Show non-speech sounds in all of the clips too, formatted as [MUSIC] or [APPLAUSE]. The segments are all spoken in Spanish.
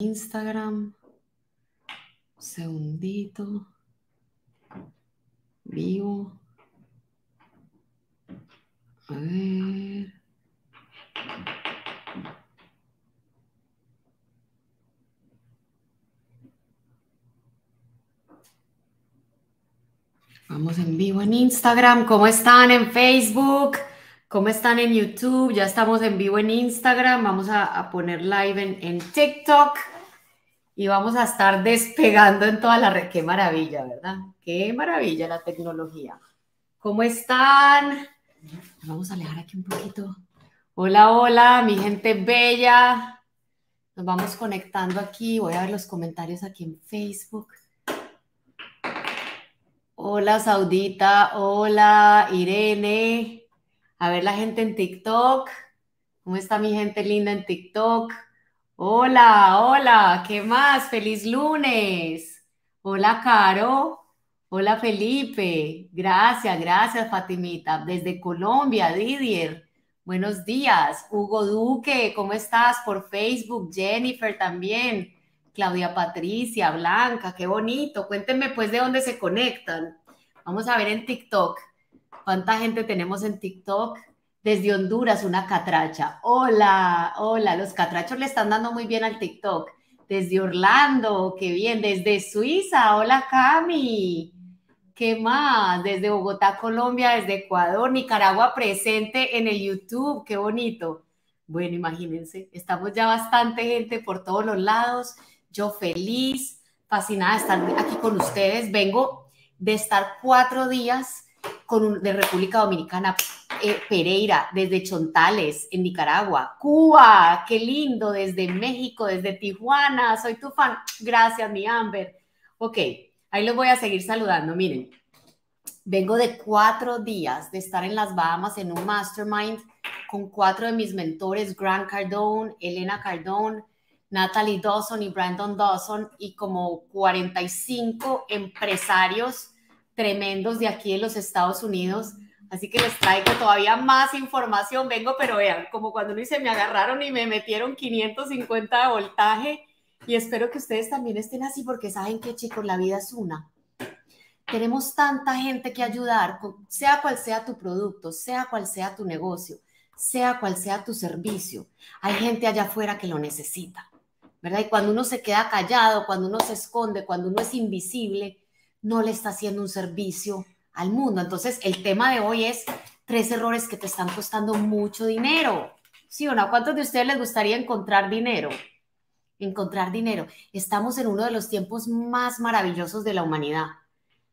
Instagram. Un segundito. Vivo. A ver. Vamos en vivo en Instagram. ¿Cómo están en Facebook? ¿Cómo están en YouTube? Ya estamos en vivo en Instagram. Vamos a, poner live en, en, TikTok. Y vamos a estar despegando en toda la red. Qué maravilla, ¿verdad? Qué maravilla la tecnología. ¿Cómo están? Vamos a alejar aquí un poquito. Hola, hola, mi gente bella. Nos vamos conectando aquí. Voy a ver los comentarios aquí en Facebook. Hola, Saudita. Hola, Irene. A ver la gente en TikTok. ¿Cómo está mi gente linda en TikTok? Hola, hola, ¿qué más? Feliz lunes. Hola, Caro. Hola, Felipe. Gracias, gracias, Fatimita. Desde Colombia, Didier. Buenos días. Hugo Duque, ¿cómo estás? Por Facebook, Jennifer también. Claudia Patricia, Blanca, qué bonito. Cuéntenme pues de dónde se conectan. Vamos a ver en TikTok. ¿Cuánta gente tenemos en TikTok? Desde Honduras, una catracha. Hola, hola, los catrachos le están dando muy bien al TikTok. Desde Orlando, qué bien. Desde Suiza, hola Cami. ¿Qué más? Desde Bogotá, Colombia, desde Ecuador, Nicaragua presente en el YouTube, qué bonito. Bueno, imagínense, estamos ya bastante gente por todos los lados. Yo feliz, fascinada de estar aquí con ustedes. Vengo de estar cuatro días con de República Dominicana, eh, Pereira, desde Chontales, en Nicaragua, Cuba, qué lindo, desde México, desde Tijuana, soy tu fan. Gracias, mi Amber. Ok, ahí los voy a seguir saludando. Miren, vengo de cuatro días de estar en las Bahamas en un mastermind con cuatro de mis mentores, Grant Cardone, Elena Cardone, Natalie Dawson y Brandon Dawson, y como 45 empresarios tremendos de aquí en los Estados Unidos. Así que les traigo todavía más información. Vengo, pero vean, como cuando uno se me agarraron y me metieron 550 de voltaje. Y espero que ustedes también estén así porque saben que, chicos, la vida es una. Tenemos tanta gente que ayudar, sea cual sea tu producto, sea cual sea tu negocio, sea cual sea tu servicio. Hay gente allá afuera que lo necesita, ¿verdad? Y cuando uno se queda callado, cuando uno se esconde, cuando uno es invisible, no le está haciendo un servicio al mundo. Entonces, el tema de hoy es tres errores que te están costando mucho dinero. ¿Sí o no? ¿Cuántos de ustedes les gustaría encontrar dinero? Encontrar dinero. Estamos en uno de los tiempos más maravillosos de la humanidad.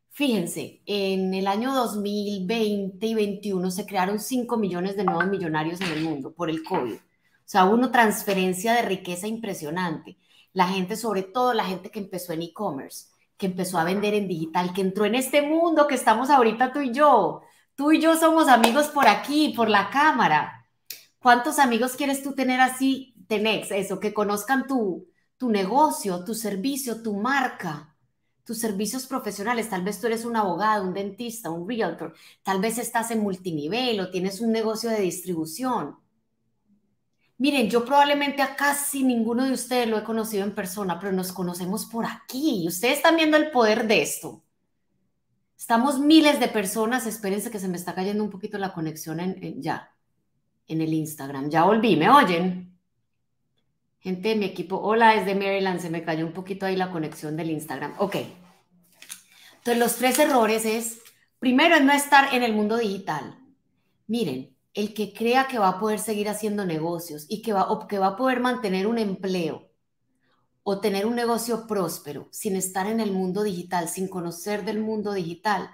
Fíjense, en el año 2020 y 2021 se crearon 5 millones de nuevos millonarios en el mundo por el COVID. O sea, hubo una transferencia de riqueza impresionante. La gente, sobre todo la gente que empezó en e-commerce que empezó a vender en digital, que entró en este mundo que estamos ahorita tú y yo. Tú y yo somos amigos por aquí, por la cámara. ¿Cuántos amigos quieres tú tener así, Tenex? Eso, que conozcan tu, tu negocio, tu servicio, tu marca, tus servicios profesionales. Tal vez tú eres un abogado, un dentista, un realtor. Tal vez estás en multinivel o tienes un negocio de distribución. Miren, yo probablemente a casi ninguno de ustedes lo he conocido en persona, pero nos conocemos por aquí ustedes están viendo el poder de esto. Estamos miles de personas, espérense que se me está cayendo un poquito la conexión en, ya, en el Instagram. Ya volví, ¿me oyen? Gente de mi equipo, hola es de Maryland, se me cayó un poquito ahí la conexión del Instagram. Ok. Entonces, los tres errores es, primero, es no estar en el mundo digital. Miren, el que crea que va a poder seguir haciendo negocios y que va, que va a poder mantener un empleo o tener un negocio próspero sin estar en el mundo digital, sin conocer del mundo digital,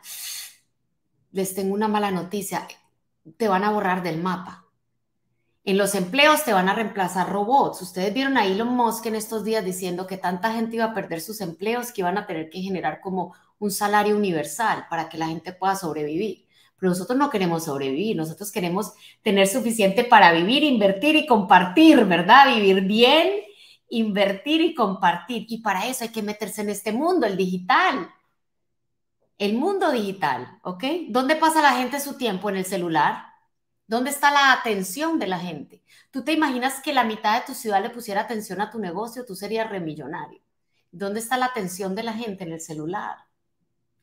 les tengo una mala noticia, te van a borrar del mapa. En los empleos te van a reemplazar robots. Ustedes vieron a Elon Musk en estos días diciendo que tanta gente iba a perder sus empleos que iban a tener que generar como un salario universal para que la gente pueda sobrevivir pero nosotros no queremos sobrevivir, nosotros queremos tener suficiente para vivir, invertir y compartir, ¿verdad? Vivir bien, invertir y compartir. Y para eso hay que meterse en este mundo, el digital. El mundo digital, ¿ok? ¿Dónde pasa la gente su tiempo? En el celular. ¿Dónde está la atención de la gente? ¿Tú te imaginas que la mitad de tu ciudad le pusiera atención a tu negocio? Tú serías remillonario. ¿Dónde está la atención de la gente? En el celular.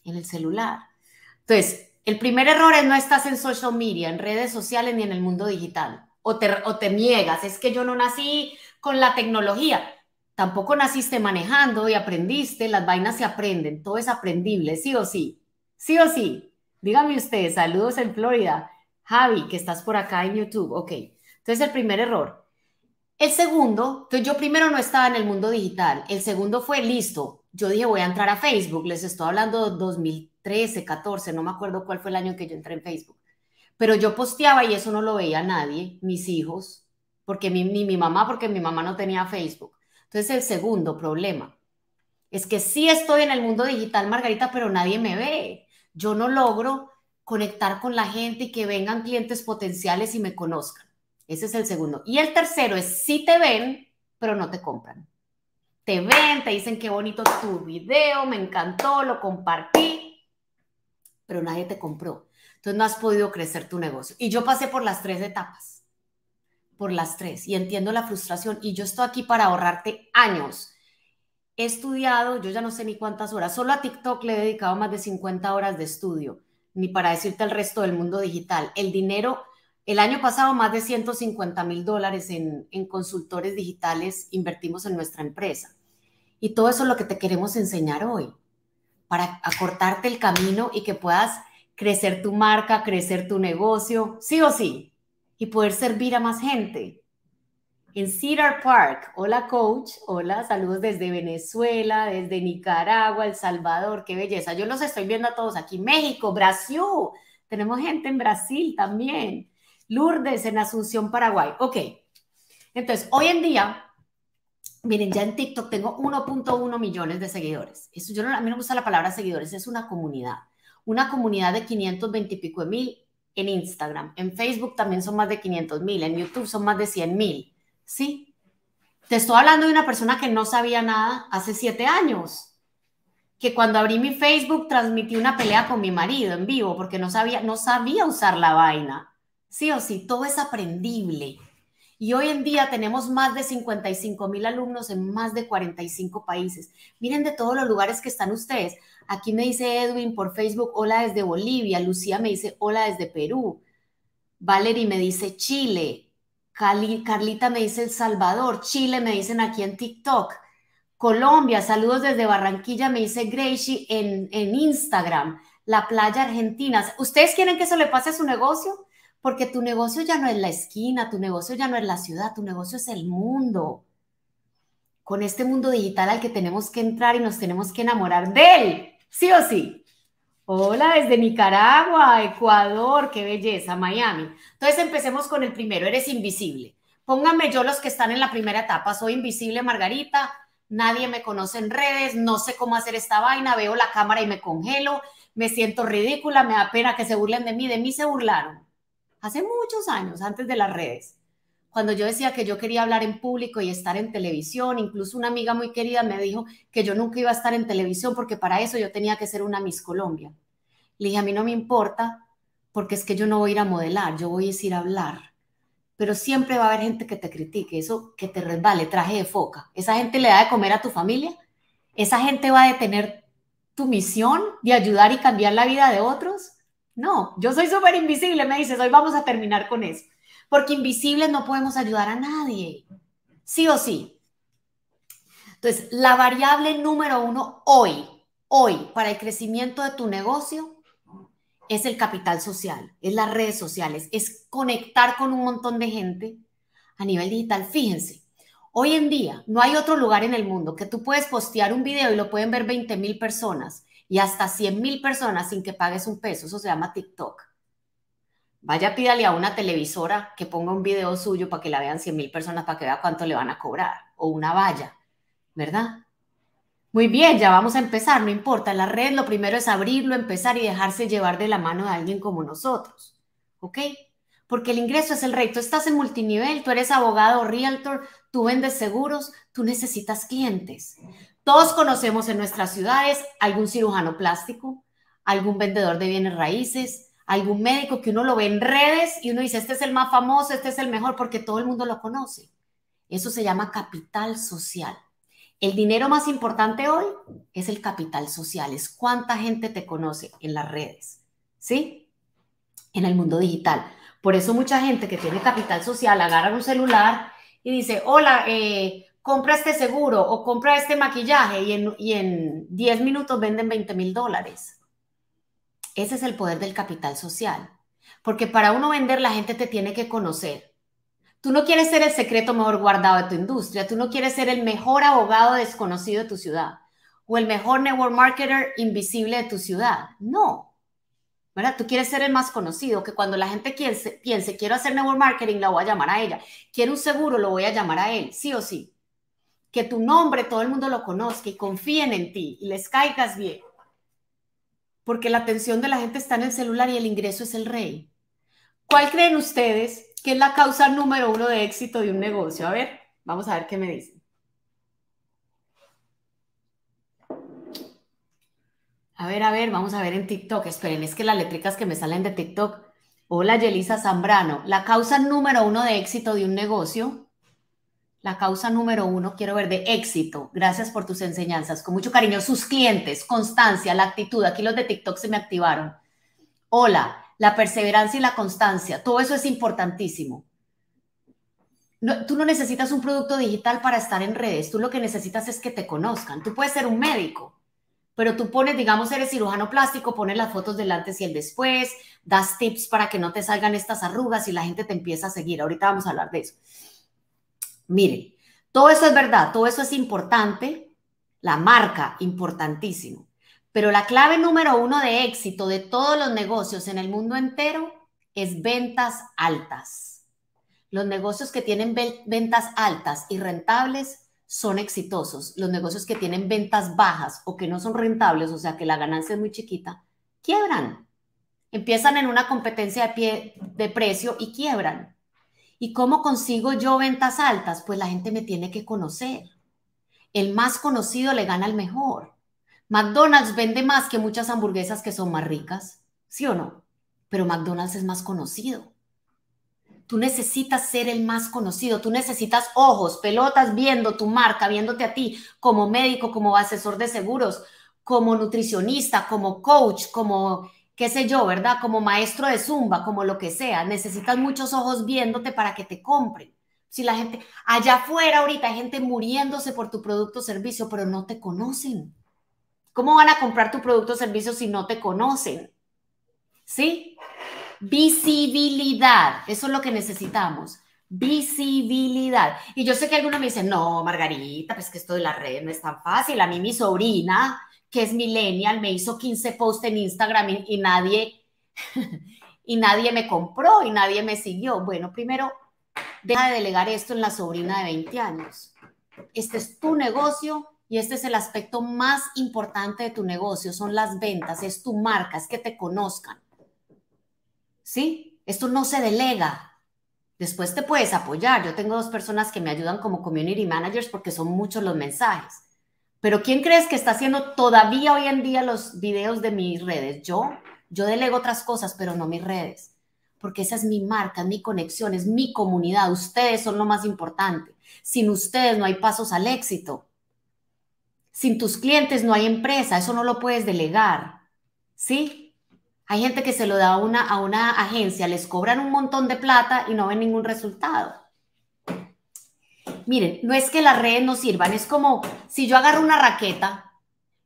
En el celular. Entonces, el primer error es no estás en social media, en redes sociales ni en el mundo digital. O te, niegas, es que yo no nací con la tecnología. Tampoco naciste manejando y aprendiste, las vainas se aprenden, todo es aprendible, sí o sí. Sí o sí. Dígame usted, saludos en Florida. Javi, que estás por acá en YouTube. Ok, entonces el primer error. El segundo, entonces yo primero no estaba en el mundo digital. El segundo fue listo. Yo dije, voy a entrar a Facebook. Les estoy hablando de 2000, 13, 14, no me acuerdo cuál fue el año en que yo entré en Facebook. Pero yo posteaba y eso no lo veía nadie, mis hijos, porque ni mi mamá, porque mi mamá no tenía Facebook. Entonces el segundo problema es que sí estoy en el mundo digital, Margarita, pero nadie me ve. Yo no logro conectar con la gente y que vengan clientes potenciales y me conozcan. Ese es el segundo. Y el tercero es sí te ven, pero no te compran. Te ven, te dicen qué bonito tu video, me encantó, lo compartí, pero nadie te compró. Entonces no has podido crecer tu negocio. Y yo pasé por las tres etapas, por las tres, y entiendo la frustración. Y yo estoy aquí para ahorrarte años. He estudiado, yo ya no sé ni cuántas horas, solo a TikTok le he dedicado más de 50 horas de estudio, ni para decirte al resto del mundo digital. El dinero, el año pasado más de 150 mil dólares en, consultores digitales invertimos en nuestra empresa. Y todo eso es lo que te queremos enseñar hoy para acortarte el camino y que puedas crecer tu marca, crecer tu negocio, sí o sí, y poder servir a más gente. En Cedar Park, hola coach, hola, saludos desde Venezuela, desde Nicaragua, El Salvador, qué belleza. Yo los estoy viendo a todos aquí, México, Brasil, tenemos gente en Brasil también, Lourdes, en Asunción, Paraguay. Ok, entonces hoy en día Miren, ya en TikTok tengo 1.1 millones de seguidores. Eso, yo no, a mí no me gusta la palabra seguidores, es una comunidad. Una comunidad de 520 y pico de mil en Instagram. En Facebook también son más de 500 mil. En YouTube son más de 100 mil. Sí. Te estoy hablando de una persona que no sabía nada hace siete años. Que cuando abrí mi Facebook transmití una pelea con mi marido en vivo porque no sabía, no sabía usar la vaina. Sí o sí, todo es aprendible. Y hoy en día tenemos más de 55 mil alumnos en más de 45 países. Miren de todos los lugares que están ustedes. Aquí me dice Edwin por Facebook, hola desde Bolivia. Lucía me dice, hola desde Perú. Valerie me dice Chile. Carlita me dice El Salvador. Chile me dicen aquí en TikTok. Colombia, saludos desde Barranquilla, me dice Gracie en, en Instagram. La playa argentina. ¿Ustedes quieren que eso le pase a su negocio? porque tu negocio ya no es la esquina, tu negocio ya no es la ciudad, tu negocio es el mundo. Con este mundo digital al que tenemos que entrar y nos tenemos que enamorar de él, sí o sí. Hola desde Nicaragua, Ecuador, qué belleza, Miami. Entonces empecemos con el primero, eres invisible. Pónganme yo los que están en la primera etapa, soy invisible Margarita, nadie me conoce en redes, no sé cómo hacer esta vaina, veo la cámara y me congelo, me siento ridícula, me da pena que se burlen de mí, de mí se burlaron hace muchos años, antes de las redes, cuando yo decía que yo quería hablar en público y estar en televisión, incluso una amiga muy querida me dijo que yo nunca iba a estar en televisión porque para eso yo tenía que ser una Miss Colombia. Le dije, a mí no me importa porque es que yo no voy a ir a modelar, yo voy a ir a hablar. Pero siempre va a haber gente que te critique, eso que te resbale, traje de foca. Esa gente le da de comer a tu familia, esa gente va a detener tu misión de ayudar y cambiar la vida de otros. No, yo soy súper invisible, me dices, hoy vamos a terminar con eso. Porque invisibles no podemos ayudar a nadie, sí o sí. Entonces, la variable número uno hoy, hoy, para el crecimiento de tu negocio es el capital social, es las redes sociales, es conectar con un montón de gente a nivel digital. Fíjense, hoy en día no hay otro lugar en el mundo que tú puedes postear un video y lo pueden ver 20 mil personas y hasta 100 mil personas sin que pagues un peso. Eso se llama TikTok. Vaya, pídale a una televisora que ponga un video suyo para que la vean 100 mil personas, para que vea cuánto le van a cobrar. O una valla, ¿verdad? Muy bien, ya vamos a empezar, no importa. La red lo primero es abrirlo, empezar y dejarse llevar de la mano de alguien como nosotros. ¿Ok? Porque el ingreso es el rey. Tú estás en multinivel, tú eres abogado realtor, tú vendes seguros, tú necesitas clientes. Todos conocemos en nuestras ciudades algún cirujano plástico, algún vendedor de bienes raíces, algún médico que uno lo ve en redes y uno dice, este es el más famoso, este es el mejor, porque todo el mundo lo conoce. Eso se llama capital social. El dinero más importante hoy es el capital social, es cuánta gente te conoce en las redes, ¿sí? En el mundo digital. Por eso mucha gente que tiene capital social agarra un celular y dice, hola, eh, compra este seguro o compra este maquillaje y en, 10 minutos venden 20 mil dólares. Ese es el poder del capital social. Porque para uno vender la gente te tiene que conocer. Tú no quieres ser el secreto mejor guardado de tu industria, tú no quieres ser el mejor abogado desconocido de tu ciudad o el mejor network marketer invisible de tu ciudad. No. ¿Verdad? Tú quieres ser el más conocido, que cuando la gente piense quiero hacer network marketing, la voy a llamar a ella. Quiero un seguro, lo voy a llamar a él, sí o sí que tu nombre todo el mundo lo conozca y confíen en ti y les caigas bien. Porque la atención de la gente está en el celular y el ingreso es el rey. ¿Cuál creen ustedes que es la causa número uno de éxito de un negocio? A ver, vamos a ver qué me dicen. A ver, a ver, vamos a ver en TikTok. Esperen, es que las letricas que me salen de TikTok. Hola, Yelisa Zambrano. La causa número uno de éxito de un negocio la causa número uno, quiero ver, de éxito. Gracias por tus enseñanzas. Con mucho cariño, sus clientes, constancia, la actitud. Aquí los de TikTok se me activaron. Hola, la perseverancia y la constancia. Todo eso es importantísimo. tú no necesitas un producto digital para estar en redes. Tú lo que necesitas es que te conozcan. Tú puedes ser un médico, pero tú pones, digamos, eres cirujano plástico, pones las fotos del antes y el después, das tips para que no te salgan estas arrugas y la gente te empieza a seguir. Ahorita vamos a hablar de eso. Miren, todo eso es verdad, todo eso es importante, la marca, importantísimo. Pero la clave número uno de éxito de todos los negocios en el mundo entero es ventas altas. Los negocios que tienen ventas altas y rentables son exitosos. Los negocios que tienen ventas bajas o que no son rentables, o sea que la ganancia es muy chiquita, quiebran. Empiezan en una competencia de, pie, de precio y quiebran. ¿Y cómo consigo yo ventas altas? Pues la gente me tiene que conocer. El más conocido le gana al mejor. McDonald's vende más que muchas hamburguesas que son más ricas, ¿sí o no? Pero McDonald's es más conocido. Tú necesitas ser el más conocido, tú necesitas ojos, pelotas viendo tu marca, viéndote a ti como médico, como asesor de seguros, como nutricionista, como coach, como qué sé yo, ¿verdad? Como maestro de zumba, como lo que sea, necesitas muchos ojos viéndote para que te compren. Si la gente, allá afuera ahorita hay gente muriéndose por tu producto o servicio, pero no te conocen. ¿Cómo van a comprar tu producto o servicio si no te conocen? ¿Sí? Visibilidad, eso es lo que necesitamos. Visibilidad. Y yo sé que algunos me dicen, no, Margarita, pues que esto de la red no es tan fácil. A mí mi sobrina que es millennial, me hizo 15 posts en Instagram y, nadie, [LAUGHS] y nadie me compró y nadie me siguió. Bueno, primero, deja de delegar esto en la sobrina de 20 años. Este es tu negocio y este es el aspecto más importante de tu negocio, son las ventas, es tu marca, es que te conozcan. ¿Sí? Esto no se delega. Después te puedes apoyar. Yo tengo dos personas que me ayudan como community managers porque son muchos los mensajes. Pero ¿quién crees que está haciendo todavía hoy en día los videos de mis redes? Yo, yo delego otras cosas, pero no mis redes, porque esa es mi marca, es mi conexión, es mi comunidad. Ustedes son lo más importante. Sin ustedes no hay pasos al éxito. Sin tus clientes no hay empresa, eso no lo puedes delegar. ¿Sí? Hay gente que se lo da a una, a una agencia, les cobran un montón de plata y no ven ningún resultado. Miren, no es que las redes no sirvan, es como si yo agarro una raqueta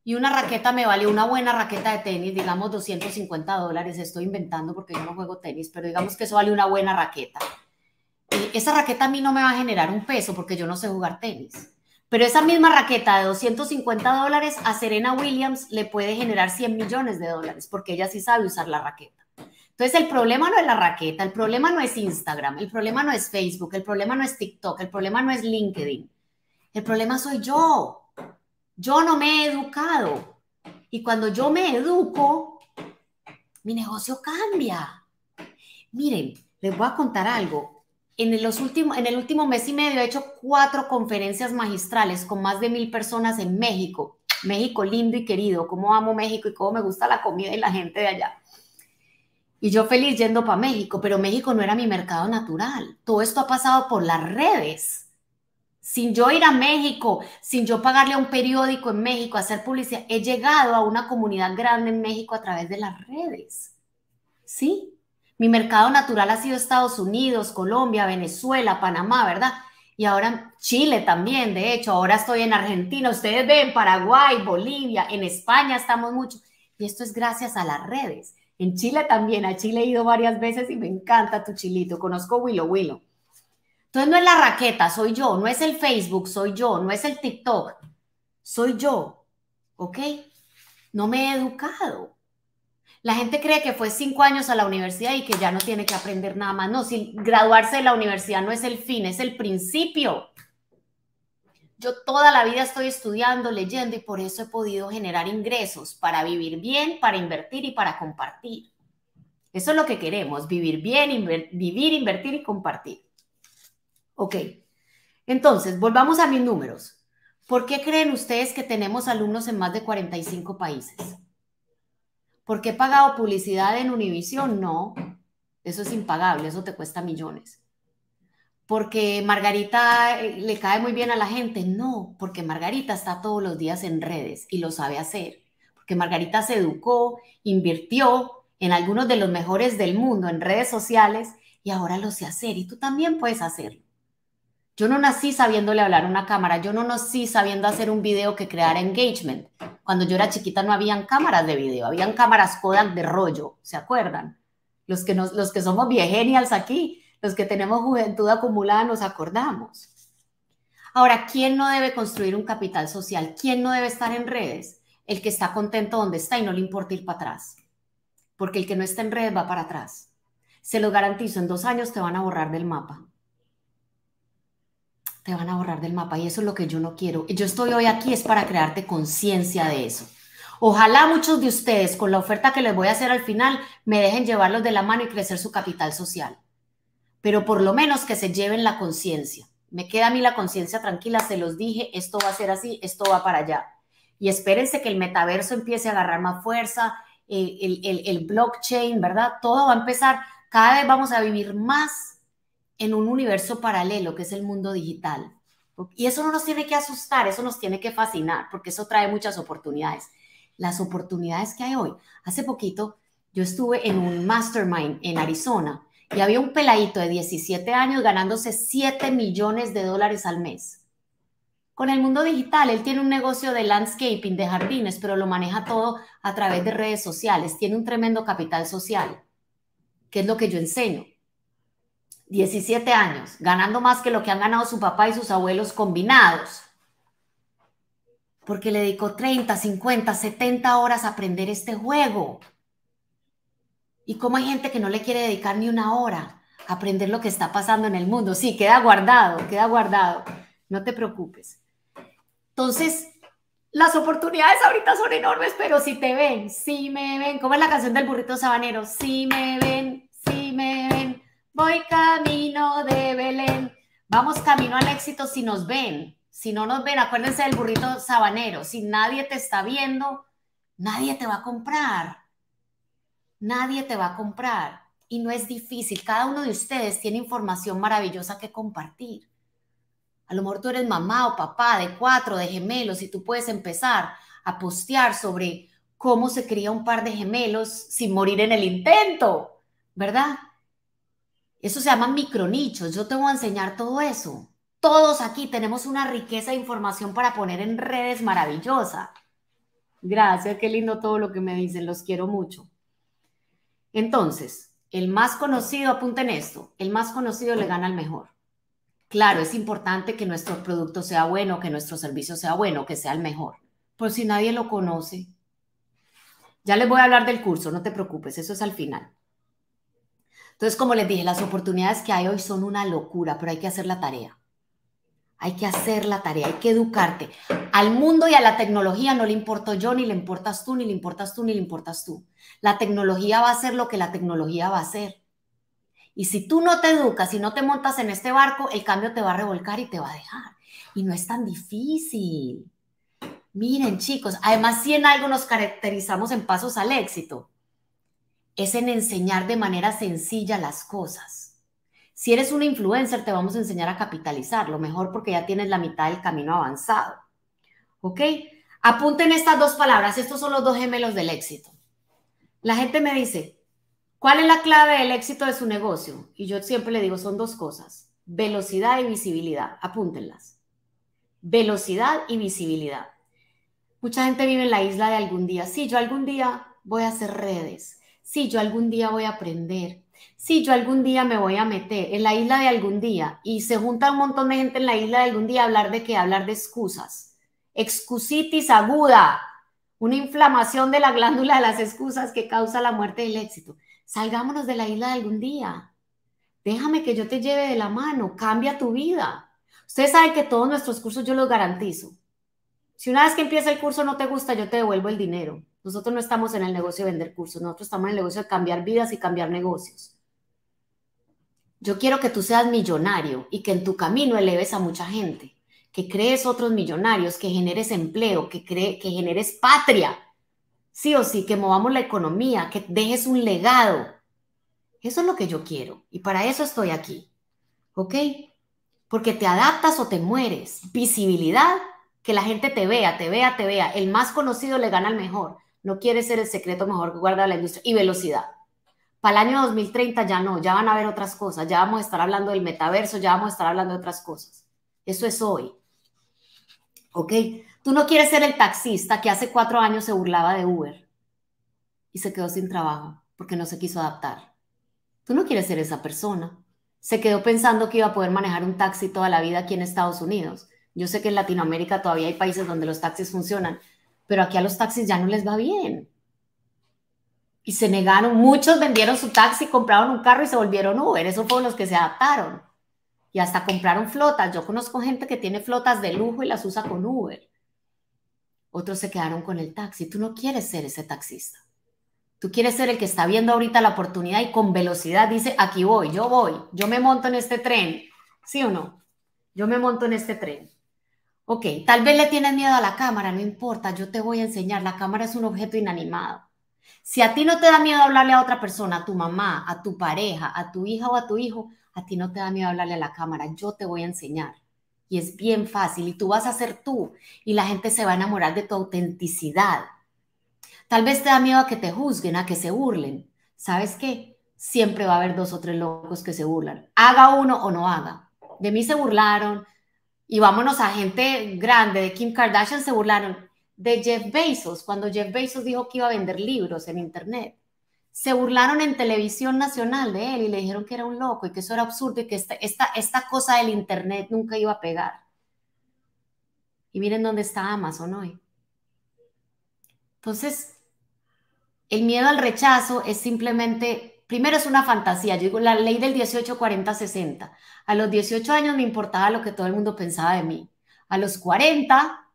y una raqueta me vale una buena raqueta de tenis, digamos 250 dólares, estoy inventando porque yo no juego tenis, pero digamos que eso vale una buena raqueta. Y esa raqueta a mí no me va a generar un peso porque yo no sé jugar tenis. Pero esa misma raqueta de 250 dólares a Serena Williams le puede generar 100 millones de dólares porque ella sí sabe usar la raqueta. Entonces el problema no es la raqueta, el problema no es Instagram, el problema no es Facebook, el problema no es TikTok, el problema no es LinkedIn. El problema soy yo. Yo no me he educado. Y cuando yo me educo, mi negocio cambia. Miren, les voy a contar algo. En, los en el último mes y medio he hecho cuatro conferencias magistrales con más de mil personas en México. México lindo y querido, cómo amo México y cómo me gusta la comida y la gente de allá. Y yo feliz yendo para México, pero México no era mi mercado natural. Todo esto ha pasado por las redes. Sin yo ir a México, sin yo pagarle a un periódico en México, hacer publicidad, he llegado a una comunidad grande en México a través de las redes. ¿Sí? Mi mercado natural ha sido Estados Unidos, Colombia, Venezuela, Panamá, ¿verdad? Y ahora Chile también, de hecho, ahora estoy en Argentina, ustedes ven Paraguay, Bolivia, en España estamos mucho. Y esto es gracias a las redes. En Chile también, a Chile he ido varias veces y me encanta tu chilito, conozco Willow Willow. Entonces no es la raqueta, soy yo, no es el Facebook, soy yo, no es el TikTok, soy yo, ¿ok? No me he educado. La gente cree que fue cinco años a la universidad y que ya no tiene que aprender nada más. No, si graduarse de la universidad no es el fin, es el principio yo toda la vida estoy estudiando, leyendo y por eso he podido generar ingresos para vivir bien, para invertir y para compartir. Eso es lo que queremos, vivir bien, vivir, invertir y compartir. Ok, entonces volvamos a mis números. ¿Por qué creen ustedes que tenemos alumnos en más de 45 países? ¿Por qué he pagado publicidad en Univision? No, eso es impagable, eso te cuesta millones porque Margarita eh, le cae muy bien a la gente. No, porque Margarita está todos los días en redes y lo sabe hacer. Porque Margarita se educó, invirtió en algunos de los mejores del mundo en redes sociales y ahora lo sé hacer. Y tú también puedes hacerlo. Yo no nací sabiéndole hablar a una cámara. Yo no nací sabiendo hacer un video que creara engagement. Cuando yo era chiquita no habían cámaras de video, habían cámaras Kodak de rollo. ¿Se acuerdan? Los que, nos, los que somos viejenials aquí, los que tenemos juventud acumulada nos acordamos. Ahora, ¿quién no debe construir un capital social? ¿Quién no debe estar en redes? El que está contento donde está y no le importa ir para atrás. Porque el que no está en redes va para atrás. Se lo garantizo, en dos años te van a borrar del mapa. Te van a borrar del mapa y eso es lo que yo no quiero. Yo estoy hoy aquí es para crearte conciencia de eso. Ojalá muchos de ustedes, con la oferta que les voy a hacer al final, me dejen llevarlos de la mano y crecer su capital social pero por lo menos que se lleven la conciencia. Me queda a mí la conciencia tranquila, se los dije, esto va a ser así, esto va para allá. Y espérense que el metaverso empiece a agarrar más fuerza, el, blockchain, ¿verdad? Todo va a empezar, cada vez vamos a vivir más en un universo paralelo que es el mundo digital. Y eso no nos tiene que asustar, eso nos tiene que fascinar, porque eso trae muchas oportunidades. Las oportunidades que hay hoy. Hace poquito yo estuve en un mastermind en Arizona y había un peladito de 17 años ganándose 7 millones de dólares al mes. Con el mundo digital, él tiene un negocio de landscaping, de jardines, pero lo maneja todo a través de redes sociales. Tiene un tremendo capital social, que es lo que yo enseño. 17 años, ganando más que lo que han ganado su papá y sus abuelos combinados. Porque le dedicó 30, 50, 70 horas a aprender este juego. ¿Y cómo hay gente que no le quiere dedicar ni una hora a aprender lo que está pasando en el mundo? Sí, queda guardado, queda guardado. No te preocupes. Entonces, las oportunidades ahorita son enormes, pero si te ven, si me ven, ¿cómo es la canción del burrito sabanero? Si me ven, si me ven, voy camino de Belén. Vamos camino al éxito si nos ven. Si no nos ven, acuérdense del burrito sabanero. Si nadie te está viendo, nadie te va a comprar nadie te va a comprar y no es difícil. Cada uno de ustedes tiene información maravillosa que compartir. A lo mejor tú eres mamá o papá de cuatro, de gemelos, y tú puedes empezar a postear sobre cómo se cría un par de gemelos sin morir en el intento, ¿verdad? Eso se llama micronichos. Yo te voy a enseñar todo eso. Todos aquí tenemos una riqueza de información para poner en redes maravillosa. Gracias, qué lindo todo lo que me dicen, los quiero mucho. Entonces, el más conocido, apunten esto, el más conocido le gana al mejor. Claro, es importante que nuestro producto sea bueno, que nuestro servicio sea bueno, que sea el mejor. Por si nadie lo conoce. Ya les voy a hablar del curso, no te preocupes, eso es al final. Entonces, como les dije, las oportunidades que hay hoy son una locura, pero hay que hacer la tarea. Hay que hacer la tarea, hay que educarte. Al mundo y a la tecnología no le importo yo, ni le importas tú, ni le importas tú, ni le importas tú. La tecnología va a hacer lo que la tecnología va a hacer. Y si tú no te educas, si no te montas en este barco, el cambio te va a revolcar y te va a dejar. Y no es tan difícil. Miren, chicos, además si en algo nos caracterizamos en pasos al éxito, es en enseñar de manera sencilla las cosas si eres una influencer, te vamos a enseñar a capitalizar, lo mejor porque ya tienes la mitad del camino avanzado. ¿Ok? Apunten estas dos palabras, estos son los dos gemelos del éxito. La gente me dice, ¿cuál es la clave del éxito de su negocio? Y yo siempre le digo, son dos cosas, velocidad y visibilidad, apúntenlas. Velocidad y visibilidad. Mucha gente vive en la isla de algún día. Sí, yo algún día voy a hacer redes. Sí, yo algún día voy a aprender. Si yo algún día me voy a meter en la isla de algún día y se junta un montón de gente en la isla de algún día a hablar de qué, hablar de excusas. Excusitis aguda, una inflamación de la glándula de las excusas que causa la muerte del éxito. Salgámonos de la isla de algún día. Déjame que yo te lleve de la mano, cambia tu vida. Ustedes saben que todos nuestros cursos yo los garantizo. Si una vez que empieza el curso no te gusta, yo te devuelvo el dinero. Nosotros no estamos en el negocio de vender cursos, nosotros estamos en el negocio de cambiar vidas y cambiar negocios. Yo quiero que tú seas millonario y que en tu camino eleves a mucha gente, que crees otros millonarios, que generes empleo, que, que generes patria. Sí o sí, que movamos la economía, que dejes un legado. Eso es lo que yo quiero y para eso estoy aquí. ¿Ok? Porque te adaptas o te mueres. Visibilidad, que la gente te vea, te vea, te vea. El más conocido le gana al mejor. No quiere ser el secreto mejor que guarda la industria. Y velocidad. Para el año 2030 ya no, ya van a haber otras cosas, ya vamos a estar hablando del metaverso, ya vamos a estar hablando de otras cosas. Eso es hoy. ¿Ok? Tú no quieres ser el taxista que hace cuatro años se burlaba de Uber y se quedó sin trabajo porque no se quiso adaptar. Tú no quieres ser esa persona. Se quedó pensando que iba a poder manejar un taxi toda la vida aquí en Estados Unidos. Yo sé que en Latinoamérica todavía hay países donde los taxis funcionan, pero aquí a los taxis ya no les va bien. Y se negaron, muchos vendieron su taxi, compraron un carro y se volvieron Uber, esos fueron los que se adaptaron. Y hasta compraron flotas. Yo conozco gente que tiene flotas de lujo y las usa con Uber. Otros se quedaron con el taxi. Tú no quieres ser ese taxista. Tú quieres ser el que está viendo ahorita la oportunidad y con velocidad dice, aquí voy, yo voy, yo me monto en este tren. ¿Sí o no? Yo me monto en este tren. Ok, tal vez le tienes miedo a la cámara, no importa, yo te voy a enseñar, la cámara es un objeto inanimado. Si a ti no te da miedo hablarle a otra persona, a tu mamá, a tu pareja, a tu hija o a tu hijo, a ti no te da miedo hablarle a la cámara, yo te voy a enseñar. Y es bien fácil y tú vas a ser tú y la gente se va a enamorar de tu autenticidad. Tal vez te da miedo a que te juzguen, a que se burlen. ¿Sabes qué? Siempre va a haber dos o tres locos que se burlan. Haga uno o no haga. De mí se burlaron, y vámonos a gente grande, de Kim Kardashian se burlaron, de Jeff Bezos, cuando Jeff Bezos dijo que iba a vender libros en Internet. Se burlaron en televisión nacional de él y le dijeron que era un loco y que eso era absurdo y que esta, esta, esta cosa del Internet nunca iba a pegar. Y miren dónde está Amazon hoy. Entonces, el miedo al rechazo es simplemente primero es una fantasía, yo digo la ley del 18, 40, 60. A los 18 años me importaba lo que todo el mundo pensaba de mí. A los 40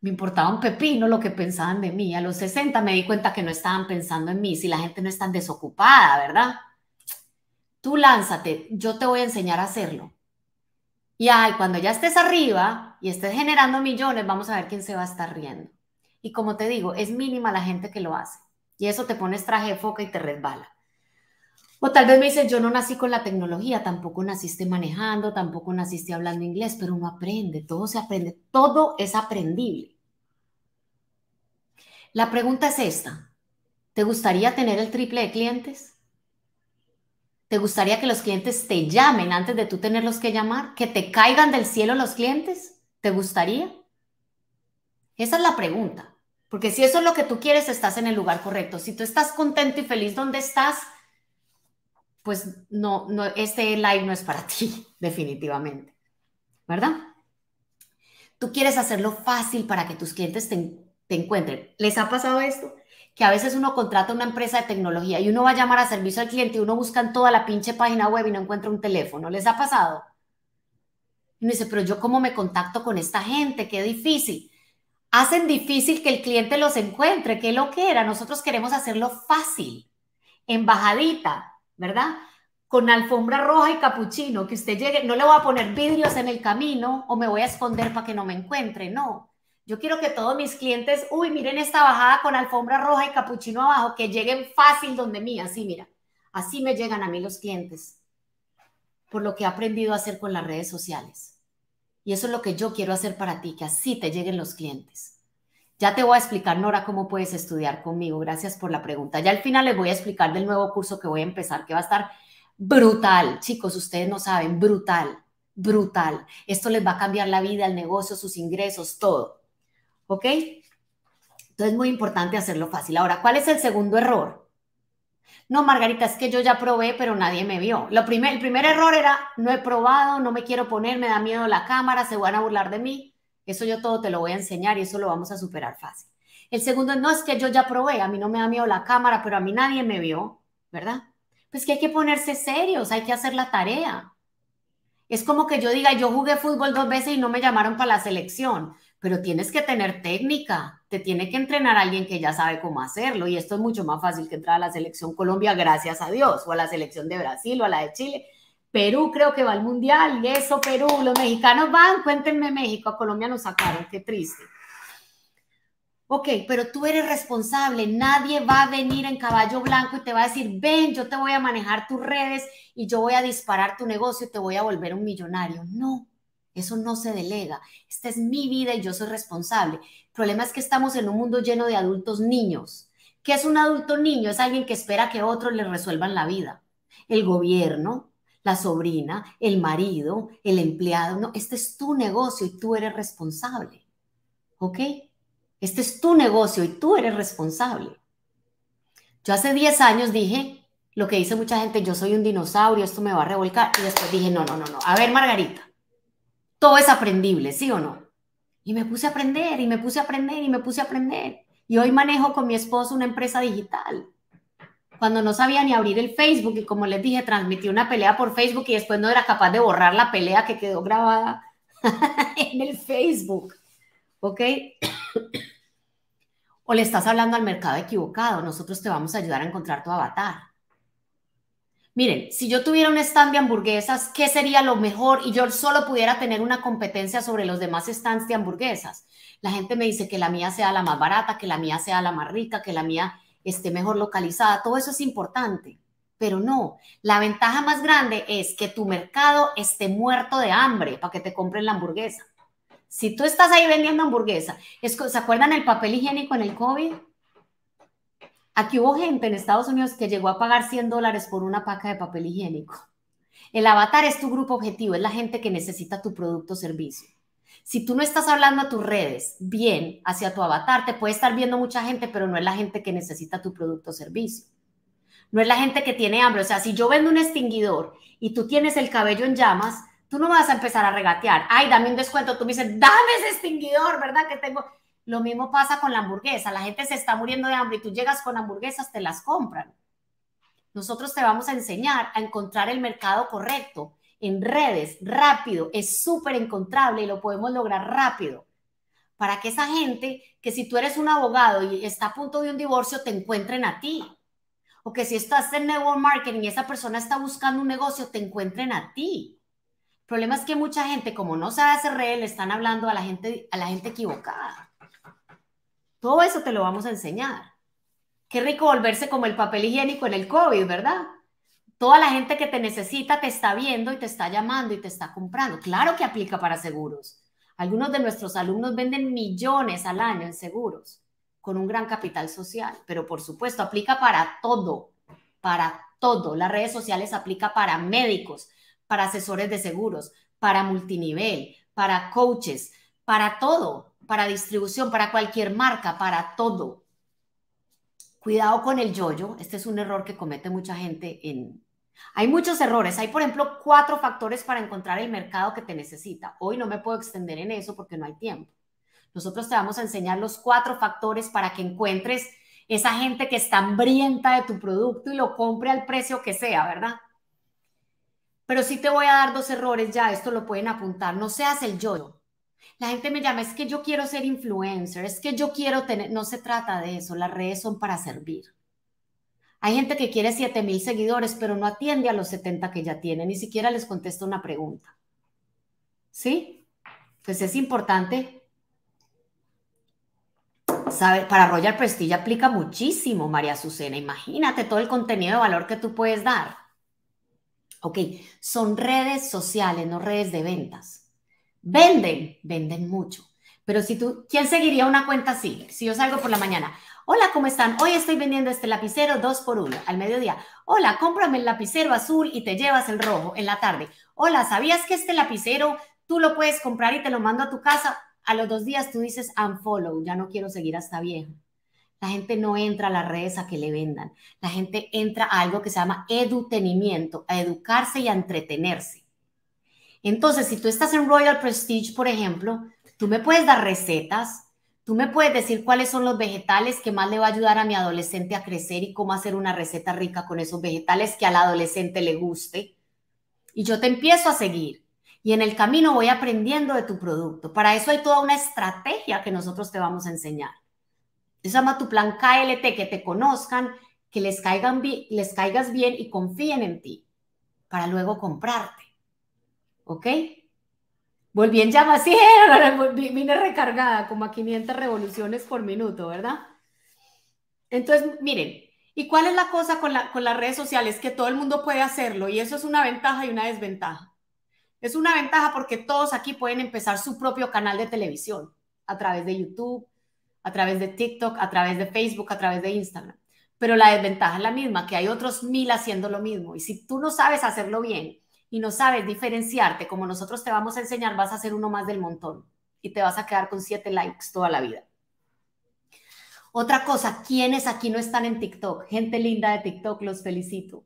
me importaba un pepino lo que pensaban de mí. A los 60 me di cuenta que no estaban pensando en mí, si la gente no es tan desocupada, ¿verdad? Tú lánzate, yo te voy a enseñar a hacerlo. Y ay, cuando ya estés arriba y estés generando millones, vamos a ver quién se va a estar riendo. Y como te digo, es mínima la gente que lo hace. Y eso te pones traje de foca y te resbala. O tal vez me dicen, yo no nací con la tecnología, tampoco naciste manejando, tampoco naciste hablando inglés, pero uno aprende, todo se aprende, todo es aprendible. La pregunta es esta, ¿te gustaría tener el triple de clientes? ¿Te gustaría que los clientes te llamen antes de tú tenerlos que llamar? ¿Que te caigan del cielo los clientes? ¿Te gustaría? Esa es la pregunta, porque si eso es lo que tú quieres, estás en el lugar correcto. Si tú estás contento y feliz ¿dónde estás, pues no, no, este live no es para ti, [LAUGHS] definitivamente. ¿Verdad? Tú quieres hacerlo fácil para que tus clientes te, encuentren. ¿Les ha pasado esto? que a veces uno contrata una empresa de tecnología y uno va a llamar a servicio al cliente y uno busca en toda la pinche página web y no encuentra un teléfono. ¿Les ha pasado? Y uno dice, pero yo cómo me contacto con esta gente, qué difícil. Hacen difícil que el cliente los encuentre, qué lo que era. Nosotros queremos hacerlo fácil, embajadita. ¿verdad? Con alfombra roja y capuchino, que usted llegue, no le voy a poner vidrios en el camino o me voy a esconder para que no me encuentre, no. Yo quiero que todos mis clientes, uy, miren esta bajada con alfombra roja y capuchino abajo, que lleguen fácil donde mí, así mira, así me llegan a mí los clientes, por lo que he aprendido a hacer con las redes sociales. Y eso es lo que yo quiero hacer para ti, que así te lleguen los clientes. Ya te voy a explicar, Nora, cómo puedes estudiar conmigo. Gracias por la pregunta. Ya al final les voy a explicar del nuevo curso que voy a empezar, que va a estar brutal. Chicos, ustedes no saben, brutal, brutal. Esto les va a cambiar la vida, el negocio, sus ingresos, todo. ¿Ok? Entonces es muy importante hacerlo fácil. Ahora, ¿cuál es el segundo error? No, Margarita, es que yo ya probé, pero nadie me vio. Lo primer, el primer error era, no he probado, no me quiero poner, me da miedo la cámara, se van a burlar de mí. Eso yo todo te lo voy a enseñar y eso lo vamos a superar fácil. El segundo, no es que yo ya probé, a mí no me da miedo la cámara, pero a mí nadie me vio, ¿verdad? Pues que hay que ponerse serios, hay que hacer la tarea. Es como que yo diga, yo jugué fútbol dos veces y no me llamaron para la selección, pero tienes que tener técnica, te tiene que entrenar alguien que ya sabe cómo hacerlo y esto es mucho más fácil que entrar a la selección Colombia, gracias a Dios, o a la selección de Brasil o a la de Chile, Perú creo que va al mundial, y eso Perú, los mexicanos van, cuéntenme México, a Colombia nos sacaron, qué triste. Ok, pero tú eres responsable, nadie va a venir en caballo blanco y te va a decir, ven, yo te voy a manejar tus redes y yo voy a disparar tu negocio y te voy a volver un millonario. No, eso no se delega. Esta es mi vida y yo soy responsable. El problema es que estamos en un mundo lleno de adultos niños. ¿Qué es un adulto niño? Es alguien que espera que otros le resuelvan la vida. El gobierno, la sobrina, el marido, el empleado. No, este es tu negocio y tú eres responsable. ¿Ok? Este es tu negocio y tú eres responsable. Yo hace 10 años dije lo que dice mucha gente, yo soy un dinosaurio, esto me va a revolcar. Y después dije, no, no, no, no. A ver, Margarita, todo es aprendible, ¿sí o no? Y me puse a aprender y me puse a aprender y me puse a aprender. Y hoy manejo con mi esposo una empresa digital cuando no sabía ni abrir el Facebook y como les dije, transmití una pelea por Facebook y después no era capaz de borrar la pelea que quedó grabada [LAUGHS] en el Facebook. ¿Ok? [COUGHS] o le estás hablando al mercado equivocado, nosotros te vamos a ayudar a encontrar tu avatar. Miren, si yo tuviera un stand de hamburguesas, ¿qué sería lo mejor? Y yo solo pudiera tener una competencia sobre los demás stands de hamburguesas. La gente me dice que la mía sea la más barata, que la mía sea la más rica, que la mía esté mejor localizada. Todo eso es importante, pero no. La ventaja más grande es que tu mercado esté muerto de hambre para que te compren la hamburguesa. Si tú estás ahí vendiendo hamburguesa, ¿se acuerdan el papel higiénico en el COVID? Aquí hubo gente en Estados Unidos que llegó a pagar 100 dólares por una paca de papel higiénico. El avatar es tu grupo objetivo, es la gente que necesita tu producto o servicio. Si tú no estás hablando a tus redes bien hacia tu avatar, te puede estar viendo mucha gente, pero no es la gente que necesita tu producto o servicio. No es la gente que tiene hambre. O sea, si yo vendo un extinguidor y tú tienes el cabello en llamas, tú no vas a empezar a regatear. Ay, dame un descuento. Tú me dices, dame ese extinguidor, ¿verdad? Que tengo. Lo mismo pasa con la hamburguesa. La gente se está muriendo de hambre y tú llegas con hamburguesas, te las compran. Nosotros te vamos a enseñar a encontrar el mercado correcto en redes, rápido, es súper encontrable y lo podemos lograr rápido. Para que esa gente, que si tú eres un abogado y está a punto de un divorcio, te encuentren a ti. O que si estás en network marketing y esa persona está buscando un negocio, te encuentren a ti. El problema es que mucha gente, como no sabe hacer redes, le están hablando a la gente, a la gente equivocada. Todo eso te lo vamos a enseñar. Qué rico volverse como el papel higiénico en el COVID, ¿verdad? toda la gente que te necesita te está viendo y te está llamando y te está comprando. Claro que aplica para seguros. Algunos de nuestros alumnos venden millones al año en seguros con un gran capital social, pero por supuesto aplica para todo, para todo. Las redes sociales aplica para médicos, para asesores de seguros, para multinivel, para coaches, para todo, para distribución, para cualquier marca, para todo. Cuidado con el yoyo, este es un error que comete mucha gente en, hay muchos errores. Hay, por ejemplo, cuatro factores para encontrar el mercado que te necesita. Hoy no me puedo extender en eso porque no hay tiempo. Nosotros te vamos a enseñar los cuatro factores para que encuentres esa gente que está hambrienta de tu producto y lo compre al precio que sea, ¿verdad? Pero sí te voy a dar dos errores ya, esto lo pueden apuntar. No seas el yo. La gente me llama, es que yo quiero ser influencer, es que yo quiero tener, no se trata de eso, las redes son para servir. Hay gente que quiere 7 mil seguidores, pero no atiende a los 70 que ya tiene, ni siquiera les contesta una pregunta. ¿Sí? Entonces pues es importante saber, para Royal Prestige aplica muchísimo, María Azucena. Imagínate todo el contenido de valor que tú puedes dar. Ok, son redes sociales, no redes de ventas. Venden, venden mucho. Pero si tú, ¿quién seguiría una cuenta así? Si yo salgo por la mañana, Hola, ¿cómo están? Hoy estoy vendiendo este lapicero dos por uno, al mediodía. Hola, cómprame el lapicero azul y te llevas el rojo en la tarde. Hola, ¿sabías que este lapicero tú lo puedes comprar y te lo mando a tu casa? A los dos días tú dices unfollow, ya no quiero seguir hasta viejo. La gente no entra a las redes a que le vendan. La gente entra a algo que se llama edutenimiento, a educarse y a entretenerse. Entonces, si tú estás en Royal Prestige, por ejemplo, tú me puedes dar recetas, ¿Tú me puedes decir cuáles son los vegetales que más le va a ayudar a mi adolescente a crecer y cómo hacer una receta rica con esos vegetales que al adolescente le guste? Y yo te empiezo a seguir y en el camino voy aprendiendo de tu producto. Para eso hay toda una estrategia que nosotros te vamos a enseñar. Se llama tu plan KLT, que te conozcan, que les, caigan les caigas bien y confíen en ti para luego comprarte. ¿Ok? Volví en llamas, sí, [LAUGHS] vine recargada como a 500 revoluciones por minuto, ¿verdad? Entonces, miren, ¿y cuál es la cosa con, con las redes sociales? Que todo el mundo puede hacerlo y eso es una ventaja y una desventaja. Es una ventaja porque todos aquí pueden empezar su propio canal de televisión a través de YouTube, a través de TikTok, a través de Facebook, a través de Instagram. Pero la desventaja es la misma, que hay otros mil haciendo lo mismo. Y si tú no sabes hacerlo bien y no sabes diferenciarte como nosotros te vamos a enseñar, vas a ser uno más del montón y te vas a quedar con siete likes toda la vida. Otra cosa, ¿quiénes aquí no están en TikTok? Gente linda de TikTok, los felicito.